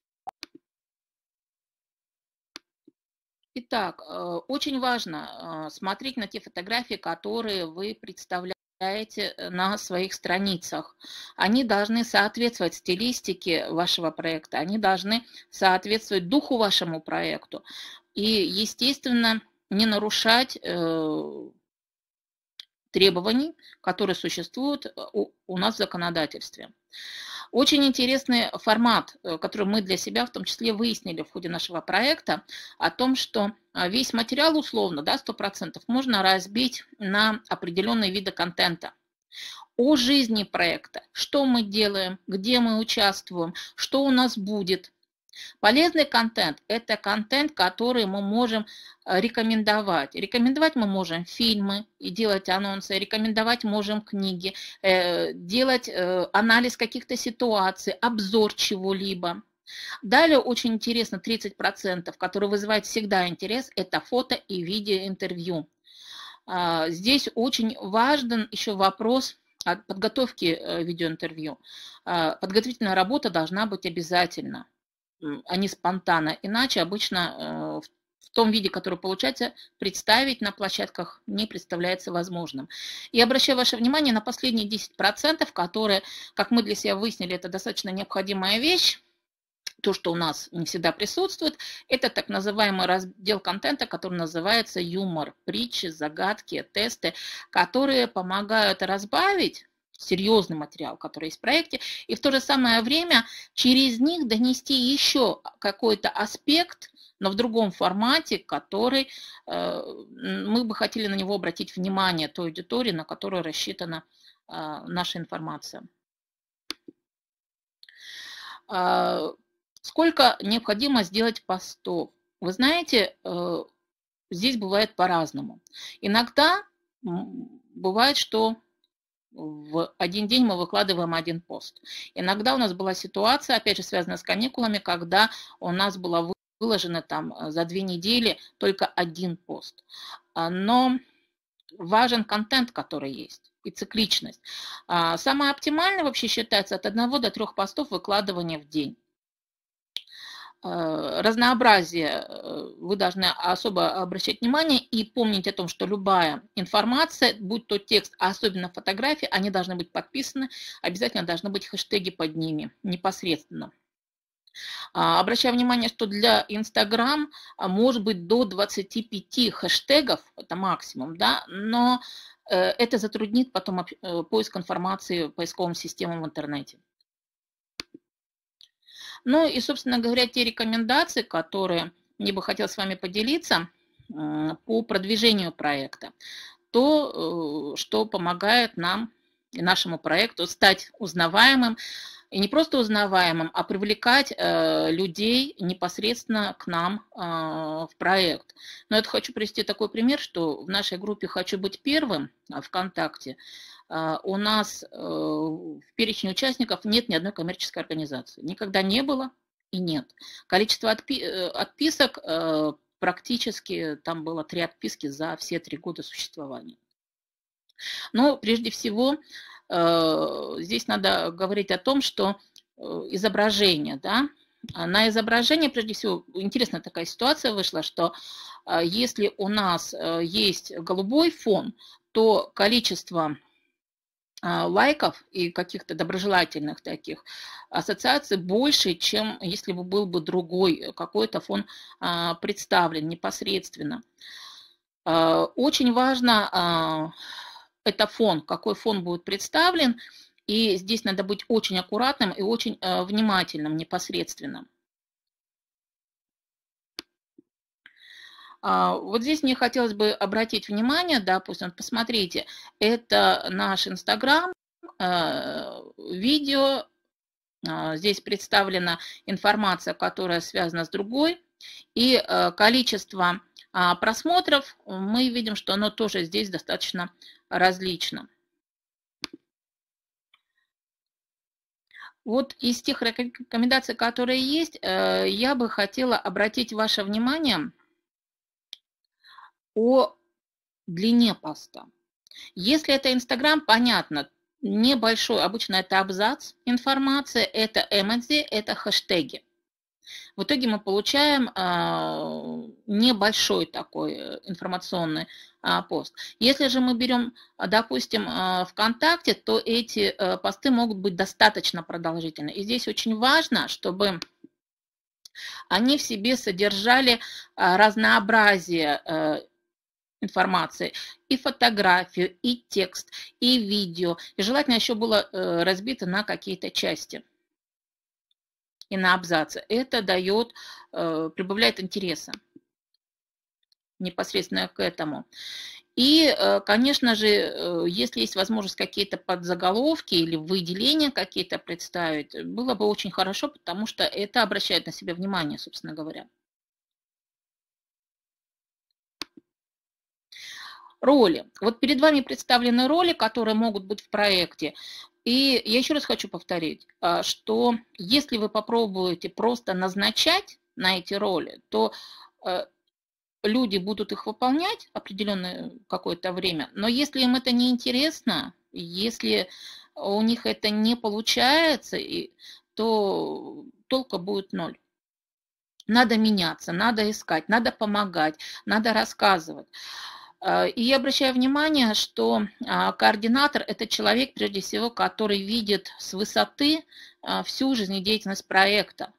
Итак, э, очень важно э, смотреть на те фотографии, которые вы представляете э, на своих страницах. Они должны соответствовать стилистике вашего проекта, они должны соответствовать духу вашему проекту. И, естественно, не нарушать требований, которые существуют у нас в законодательстве. Очень интересный формат, э, который мы для себя в том числе выяснили в ходе нашего проекта, о том, что а, весь материал условно, да, 100%, можно разбить на определенные виды контента о жизни проекта, что мы делаем, где мы участвуем, что у нас будет, Полезный контент – это контент, который мы можем э, рекомендовать. Рекомендовать мы можем фильмы и делать анонсы, рекомендовать можем книги, э, делать э, анализ каких-то ситуаций, обзор чего-либо. Далее очень интересно 30%, который вызывает всегда интерес, это фото и видеоинтервью. А, здесь очень важен еще вопрос – подготовки видеоинтервью. А, подготовительная работа должна быть обязательна они спонтанно. Иначе обычно э, в том виде, который получается, представить на площадках не представляется возможным. И обращаю ваше внимание на последние 10%, которые, как мы для себя выяснили, это достаточно необходимая вещь, то, что у нас не всегда присутствует, это так называемый раздел контента, который называется юмор, притчи, загадки, тесты, которые помогают разбавить серьезный материал, который есть в проекте, и в то же самое время через них донести еще какой-то аспект, но в другом формате, который э, мы бы хотели на него обратить внимание той аудитории, на которую рассчитана э, наша информация. Э, сколько необходимо сделать постов? Вы знаете, э, здесь бывает по-разному. Иногда бывает, что в один день мы выкладываем один пост. Иногда у нас была ситуация, опять же, связанная с каникулами, когда у нас было выложено там э, за две недели только один пост. А, но важен контент, который есть и цикличность. А, самое оптимальное вообще считается от одного до трех постов выкладывания в день. Э, разнообразие э, вы должны особо обращать внимание и помнить о том, что любая информация, будь то текст, а особенно фотографии, они должны быть подписаны, обязательно должны быть хэштеги под ними непосредственно. А, обращаю внимание, что для Инстаграм а, может быть до 25 хэштегов, это максимум, да, но э, это затруднит потом поиск информации поисковым системам в интернете. Ну и, собственно говоря, те рекомендации, которые мне бы хотелось с вами поделиться а, по продвижению проекта. То, э, что помогает нам и нашему проекту стать узнаваемым, и не просто узнаваемым, а привлекать э, людей непосредственно к нам э, в проект. Но это хочу привести такой пример, что в нашей группе «Хочу быть первым» а, ВКонтакте э, у нас э, в перечне участников нет ни одной коммерческой организации. Никогда не было и нет. Количество отпи э, отписок э, практически, там было три отписки за все три года существования. Но прежде всего Э, здесь надо говорить о том, что э, изображение, да, а на изображение, прежде всего, интересная такая ситуация вышла, что э, если у нас есть голубой фон, то количество лайков и каких-то доброжелательных таких ассоциаций больше, чем если бы был бы другой какой-то фон а, представлен непосредственно. Очень важно а, это фон, какой фон будет представлен, и здесь надо быть очень аккуратным и очень э, внимательным, непосредственно. А, вот здесь мне хотелось бы обратить внимание, допустим, посмотрите, это наш Инстаграм, э, видео, э, здесь представлена информация, которая связана с другой, и э, количество а, просмотров мы видим, что оно тоже здесь достаточно различно. Вот из тех рекомендаций, которые есть, э, я бы хотела обратить ваше внимание о длине поста. Если это Инстаграм, понятно, небольшой, обычно это абзац информации, это эмодзи, это хэштеги. В итоге мы получаем а, небольшой такой информационный а, пост. Если же мы берем, допустим, а, ВКонтакте, то эти посты могут быть достаточно продолжительны. И здесь очень важно, чтобы они в себе содержали разнообразие информации, и фотографию, и текст, и видео. И желательно еще было э, разбито на какие-то части и на абзацы. Это дает, э, прибавляет интереса непосредственно к этому. И, э, конечно же, э, если есть возможность какие-то подзаголовки или выделения какие-то представить, было бы очень хорошо, потому что это обращает на себя внимание, собственно говоря. Роли. Вот перед вами представлены роли, которые могут быть в проекте. И я еще раз хочу повторить, а, что если вы попробуете просто назначать на эти роли, то а, люди будут их выполнять определенное какое-то время, но если им это не интересно, если у них это не получается, то толка будет ноль. Надо меняться, надо искать, надо помогать, надо рассказывать. Э, и я обращаю внимание, что а, координатор – это человек, прежде всего, который видит с высоты а, всю жизнедеятельность проекта.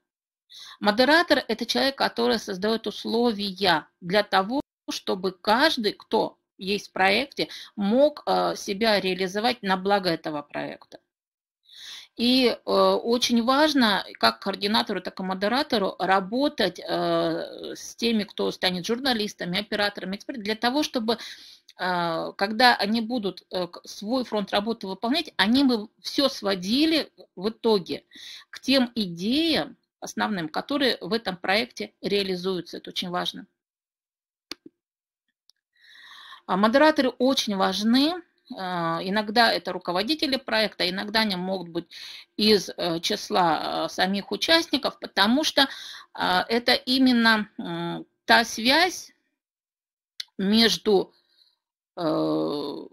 Модератор – это человек, который создает условия для того, чтобы каждый, кто есть в проекте, мог э, себя реализовать на благо этого проекта. И э, очень важно, как координатору, так и модератору, работать э, с теми, кто станет журналистами, операторами, экспертами, для того, чтобы э, когда они будут свой фронт работы выполнять, они бы все сводили в итоге к тем идеям основным, которые в этом проекте реализуются. Это очень важно. А модераторы очень важны, а, иногда это руководители проекта, иногда они могут быть из э, числа э, самих участников, потому что а, это именно та связь между э,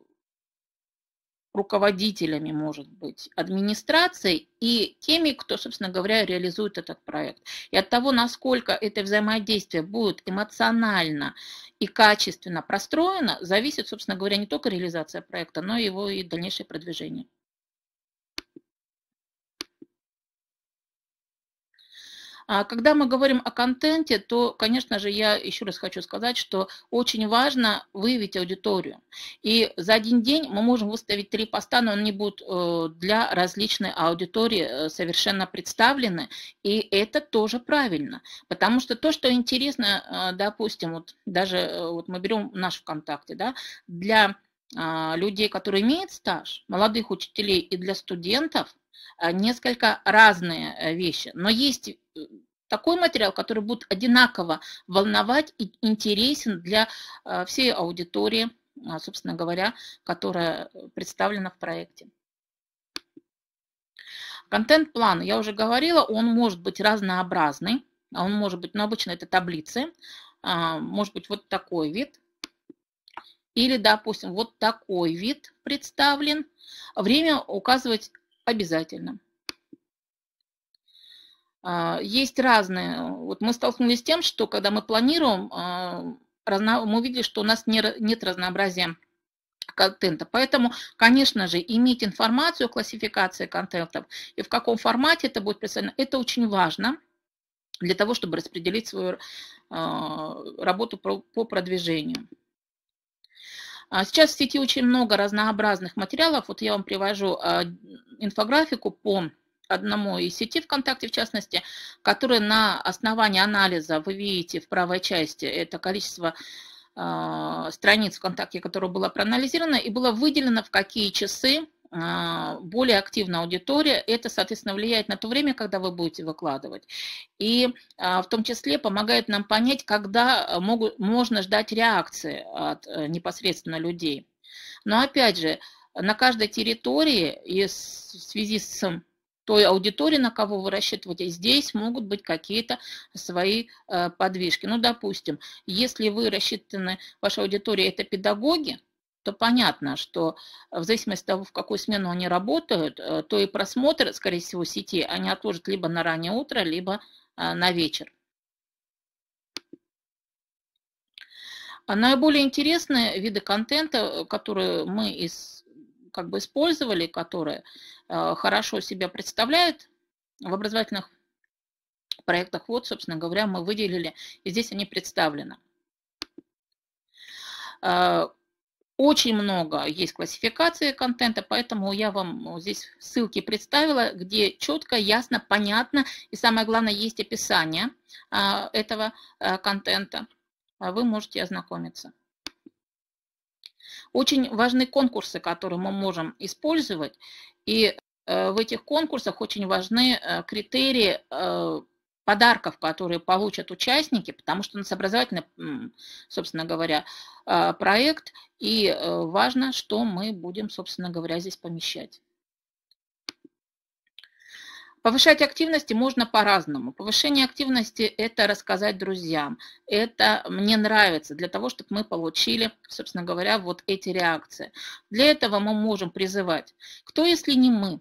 руководителями, может быть, администрации и теми, кто, собственно говоря, реализует этот проект. И от того, насколько это взаимодействие будет эмоционально и качественно простроено, зависит, собственно говоря, не только реализация проекта, но и его и дальнейшее продвижение. А когда мы говорим о контенте, то, конечно же, я еще раз хочу сказать, что очень важно выявить аудиторию. И за один день мы можем выставить три поста, но они будут э, для различной аудитории э, совершенно представлены. И это тоже правильно. Потому что то, что интересно, э, допустим, вот даже вот мы берем наш ВКонтакте, да, для а, людей, которые имеют стаж, молодых учителей и для студентов, а, несколько разные э, вещи. Но есть э, такой материал, который будет одинаково волновать и интересен для а, всей аудитории, собственно говоря, которая э, представлена в проекте. Контент-план, я уже говорила, он может быть разнообразный, он может быть, но ну, обычно это таблицы, может быть вот такой вид, или, допустим, вот такой вид представлен, время указывать обязательно. А, есть разные. Вот мы столкнулись с тем, что когда мы планируем, а, мы увидели, что у нас нет разнообразия контента. Поэтому, конечно же, иметь информацию о классификации контентов и в каком формате это будет представлено, это очень важно для того, чтобы распределить свою а, работу по продвижению. А сейчас в сети очень много разнообразных материалов. Вот я вам привожу а, инфографику по одному из сети ВКонтакте, в частности, которые на основании анализа вы видите в правой части, это количество а, страниц ВКонтакте, которое было проанализировано, и было выделено, в какие часы а, более активная аудитория, это, соответственно, влияет на то время, когда вы будете выкладывать. И а, в том числе помогает нам понять, когда могут, можно ждать реакции от э, непосредственно людей. Но опять же, на каждой территории и в связи с той аудиторией, на кого вы рассчитываете, здесь могут быть какие-то свои э, подвижки. Ну, допустим, если вы рассчитаны, ваша аудитория – это педагоги, то понятно, что э, в зависимости от того, в какую смену они работают, э, то и просмотр, скорее всего, сети они отложат либо на раннее утро, либо э, на вечер. А наиболее интересные виды контента, которые мы из, как бы использовали, которые хорошо себя представляют в образовательных проектах, вот, собственно говоря, мы выделили, и здесь они представлены очень много есть классификации контента, поэтому я вам ну, здесь ссылки представила, где четко, ясно, понятно и самое главное есть описание а, этого а, контента. А вы можете ознакомиться. Очень важны конкурсы, которые мы можем использовать. И э, в этих конкурсах очень важны э, критерии э, подарков, которые получат участники, потому что у нас образовательный, собственно говоря, а, проект, и э, важно, что мы будем, собственно говоря, здесь помещать. Повышать активности можно по-разному. Повышение активности – это рассказать друзьям. Это мне нравится, для того, чтобы мы получили, собственно говоря, вот эти реакции. Для этого мы можем призывать. Кто, если не мы?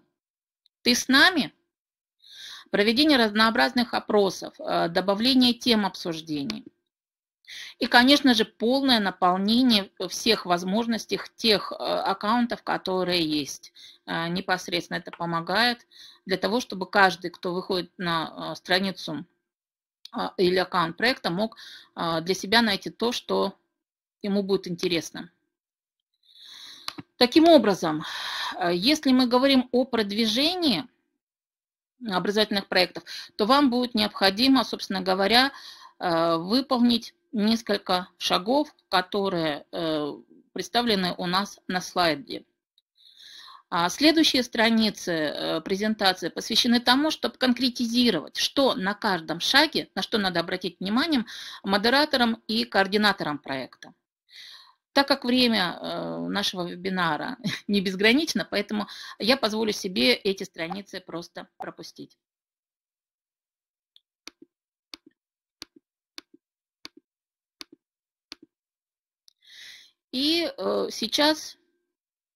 Ты с нами? проведение разнообразных опросов, э, добавление тем обсуждений. И, конечно же, полное наполнение всех возможностей тех э, аккаунтов, которые есть. Э, непосредственно это помогает для того, чтобы каждый, кто выходит на страницу или аккаунт проекта, мог для себя найти то, что ему будет интересно. Таким образом, если мы говорим о продвижении, образовательных проектов, то вам будет необходимо, собственно говоря, э, выполнить несколько шагов, которые э, представлены у нас на слайде. А следующие страницы э, презентации посвящены тому, чтобы конкретизировать, что на каждом шаге, на что надо обратить внимание модераторам и координаторам проекта. Так как время э, нашего вебинара не безгранично, поэтому я позволю себе эти страницы просто пропустить. И э, сейчас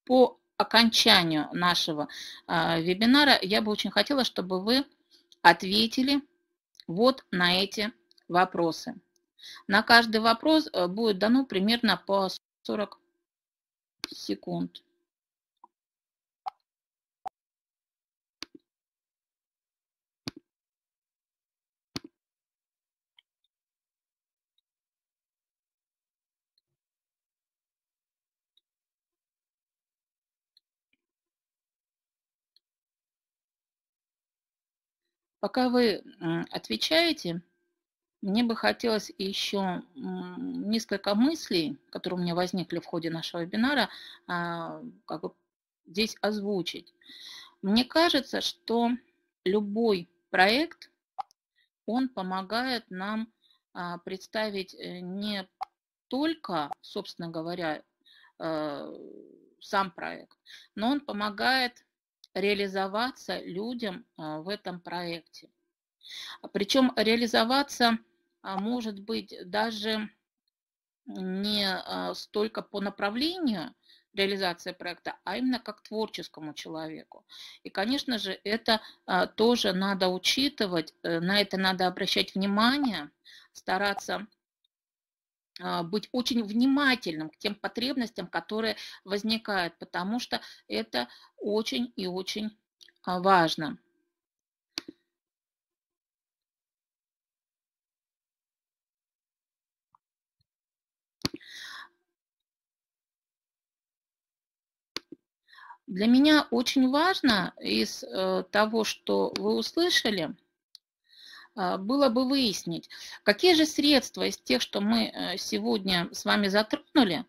по окончанию нашего э, вебинара я бы очень хотела, чтобы вы ответили вот на эти вопросы. На каждый вопрос будет дано примерно по сорок секунд. Пока вы отвечаете, мне бы хотелось еще несколько мыслей, которые у меня возникли в ходе нашего вебинара, а, как бы здесь озвучить. Мне кажется, что любой проект, он помогает нам а, представить э, не только, собственно говоря, э, сам проект, но он помогает реализоваться людям э, в этом проекте. А Причем реализоваться а, может быть даже не а, столько по направлению реализация проекта, а именно как творческому человеку. И, конечно же, это тоже надо учитывать, э, на это надо обращать внимание, стараться быть очень внимательным к тем потребностям, которые возникают, потому что это очень и очень важно. Для меня очень важно из э, того, что вы услышали, э, было бы выяснить, какие же средства из тех, что мы э, сегодня с вами затронули,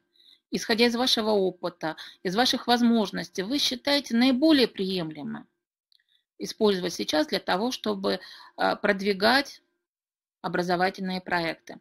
исходя из вашего опыта, из ваших возможностей, вы считаете наиболее приемлемым использовать сейчас для того, чтобы продвигать образовательные проекты.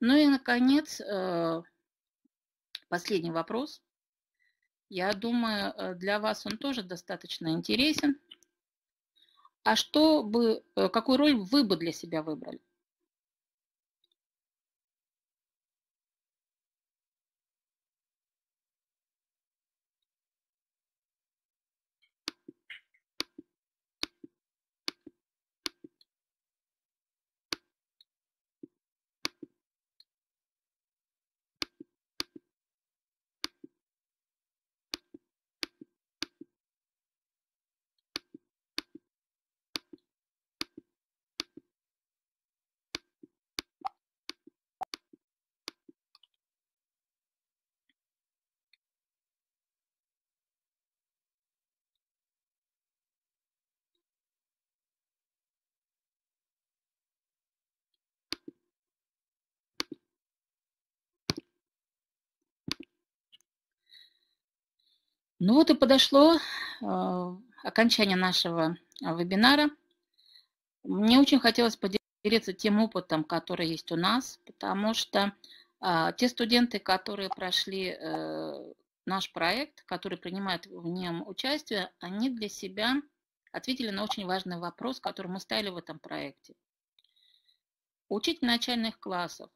Ну и, наконец, э, последний вопрос. Я думаю, э, для вас он тоже достаточно интересен. А что бы, э, какую роль вы бы для себя выбрали? Ну вот и подошло а, окончание нашего а, вебинара. Мне очень хотелось поделиться тем опытом, который есть у нас, потому что а, те студенты, которые прошли э, наш проект, которые принимают в нем участие, они для себя ответили на очень важный вопрос, который мы ставили в этом проекте. Учитель начальных классов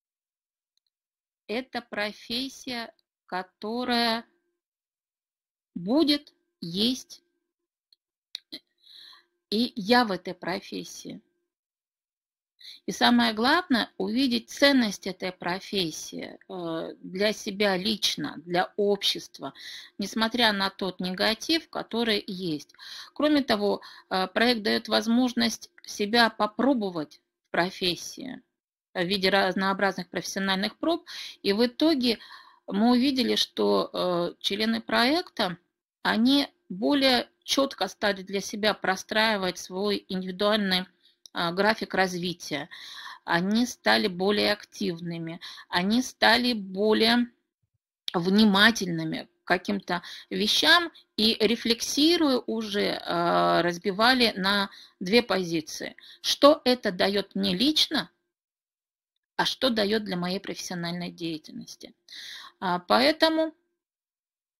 – это профессия, которая будет есть и я в этой профессии. И самое главное, увидеть ценность этой профессии э, для себя лично, для общества, несмотря на тот негатив, который есть. Кроме того, э, проект дает возможность себя попробовать в профессии в виде разнообразных профессиональных проб. И в итоге мы увидели, что э, члены проекта – они более четко стали для себя простраивать свой индивидуальный а, график развития. Они стали более активными, они стали более внимательными к каким-то вещам и рефлексируя уже а, разбивали на две позиции. Что это дает мне лично, а что дает для моей профессиональной деятельности. А, поэтому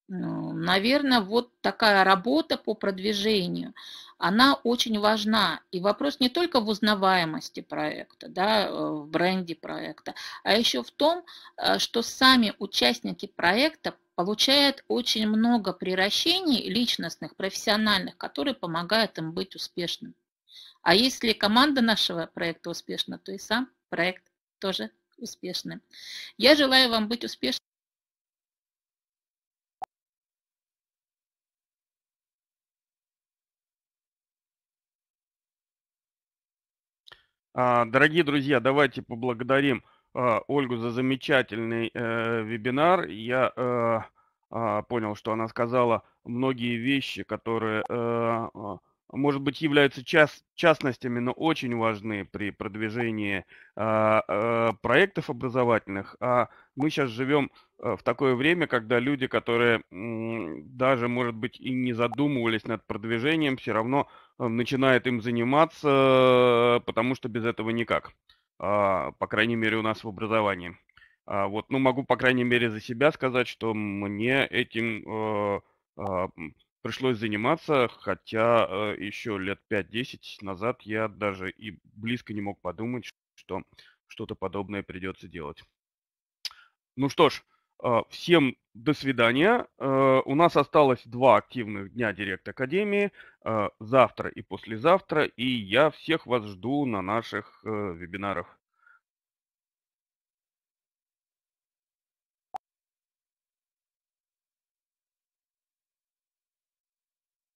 ну, Наверное, вот такая работа по продвижению, она очень важна. И вопрос не только в узнаваемости проекта, да, э, в бренде проекта, а еще в том, э, что сами участники проекта получают очень много приращений личностных, профессиональных, которые помогают им быть успешным. А если команда нашего проекта успешна, то и сам проект тоже успешным. Я желаю вам быть успешным. А, дорогие друзья, давайте поблагодарим а, Ольгу за замечательный э, вебинар. Я э, а, понял, что она сказала многие вещи, которые э, может быть, являются част, частностями, но очень важны при продвижении э, э, проектов образовательных. А мы сейчас живем э, в такое время, когда люди, которые даже, может быть, и не задумывались над продвижением, все равно э, начинают им заниматься, потому что без этого никак. А, по крайней мере, у нас в образовании. Вот, ну, могу, по крайней мере, за себя сказать, что мне этим э, пришлось заниматься, хотя э, еще лет 5-10 назад я даже и близко не мог подумать, что что-то подобное придется делать. Ну что ж, э, всем до свидания. Э, у нас осталось два активных дня Директ Академии, э, завтра и послезавтра, и я всех вас жду на наших э, вебинарах.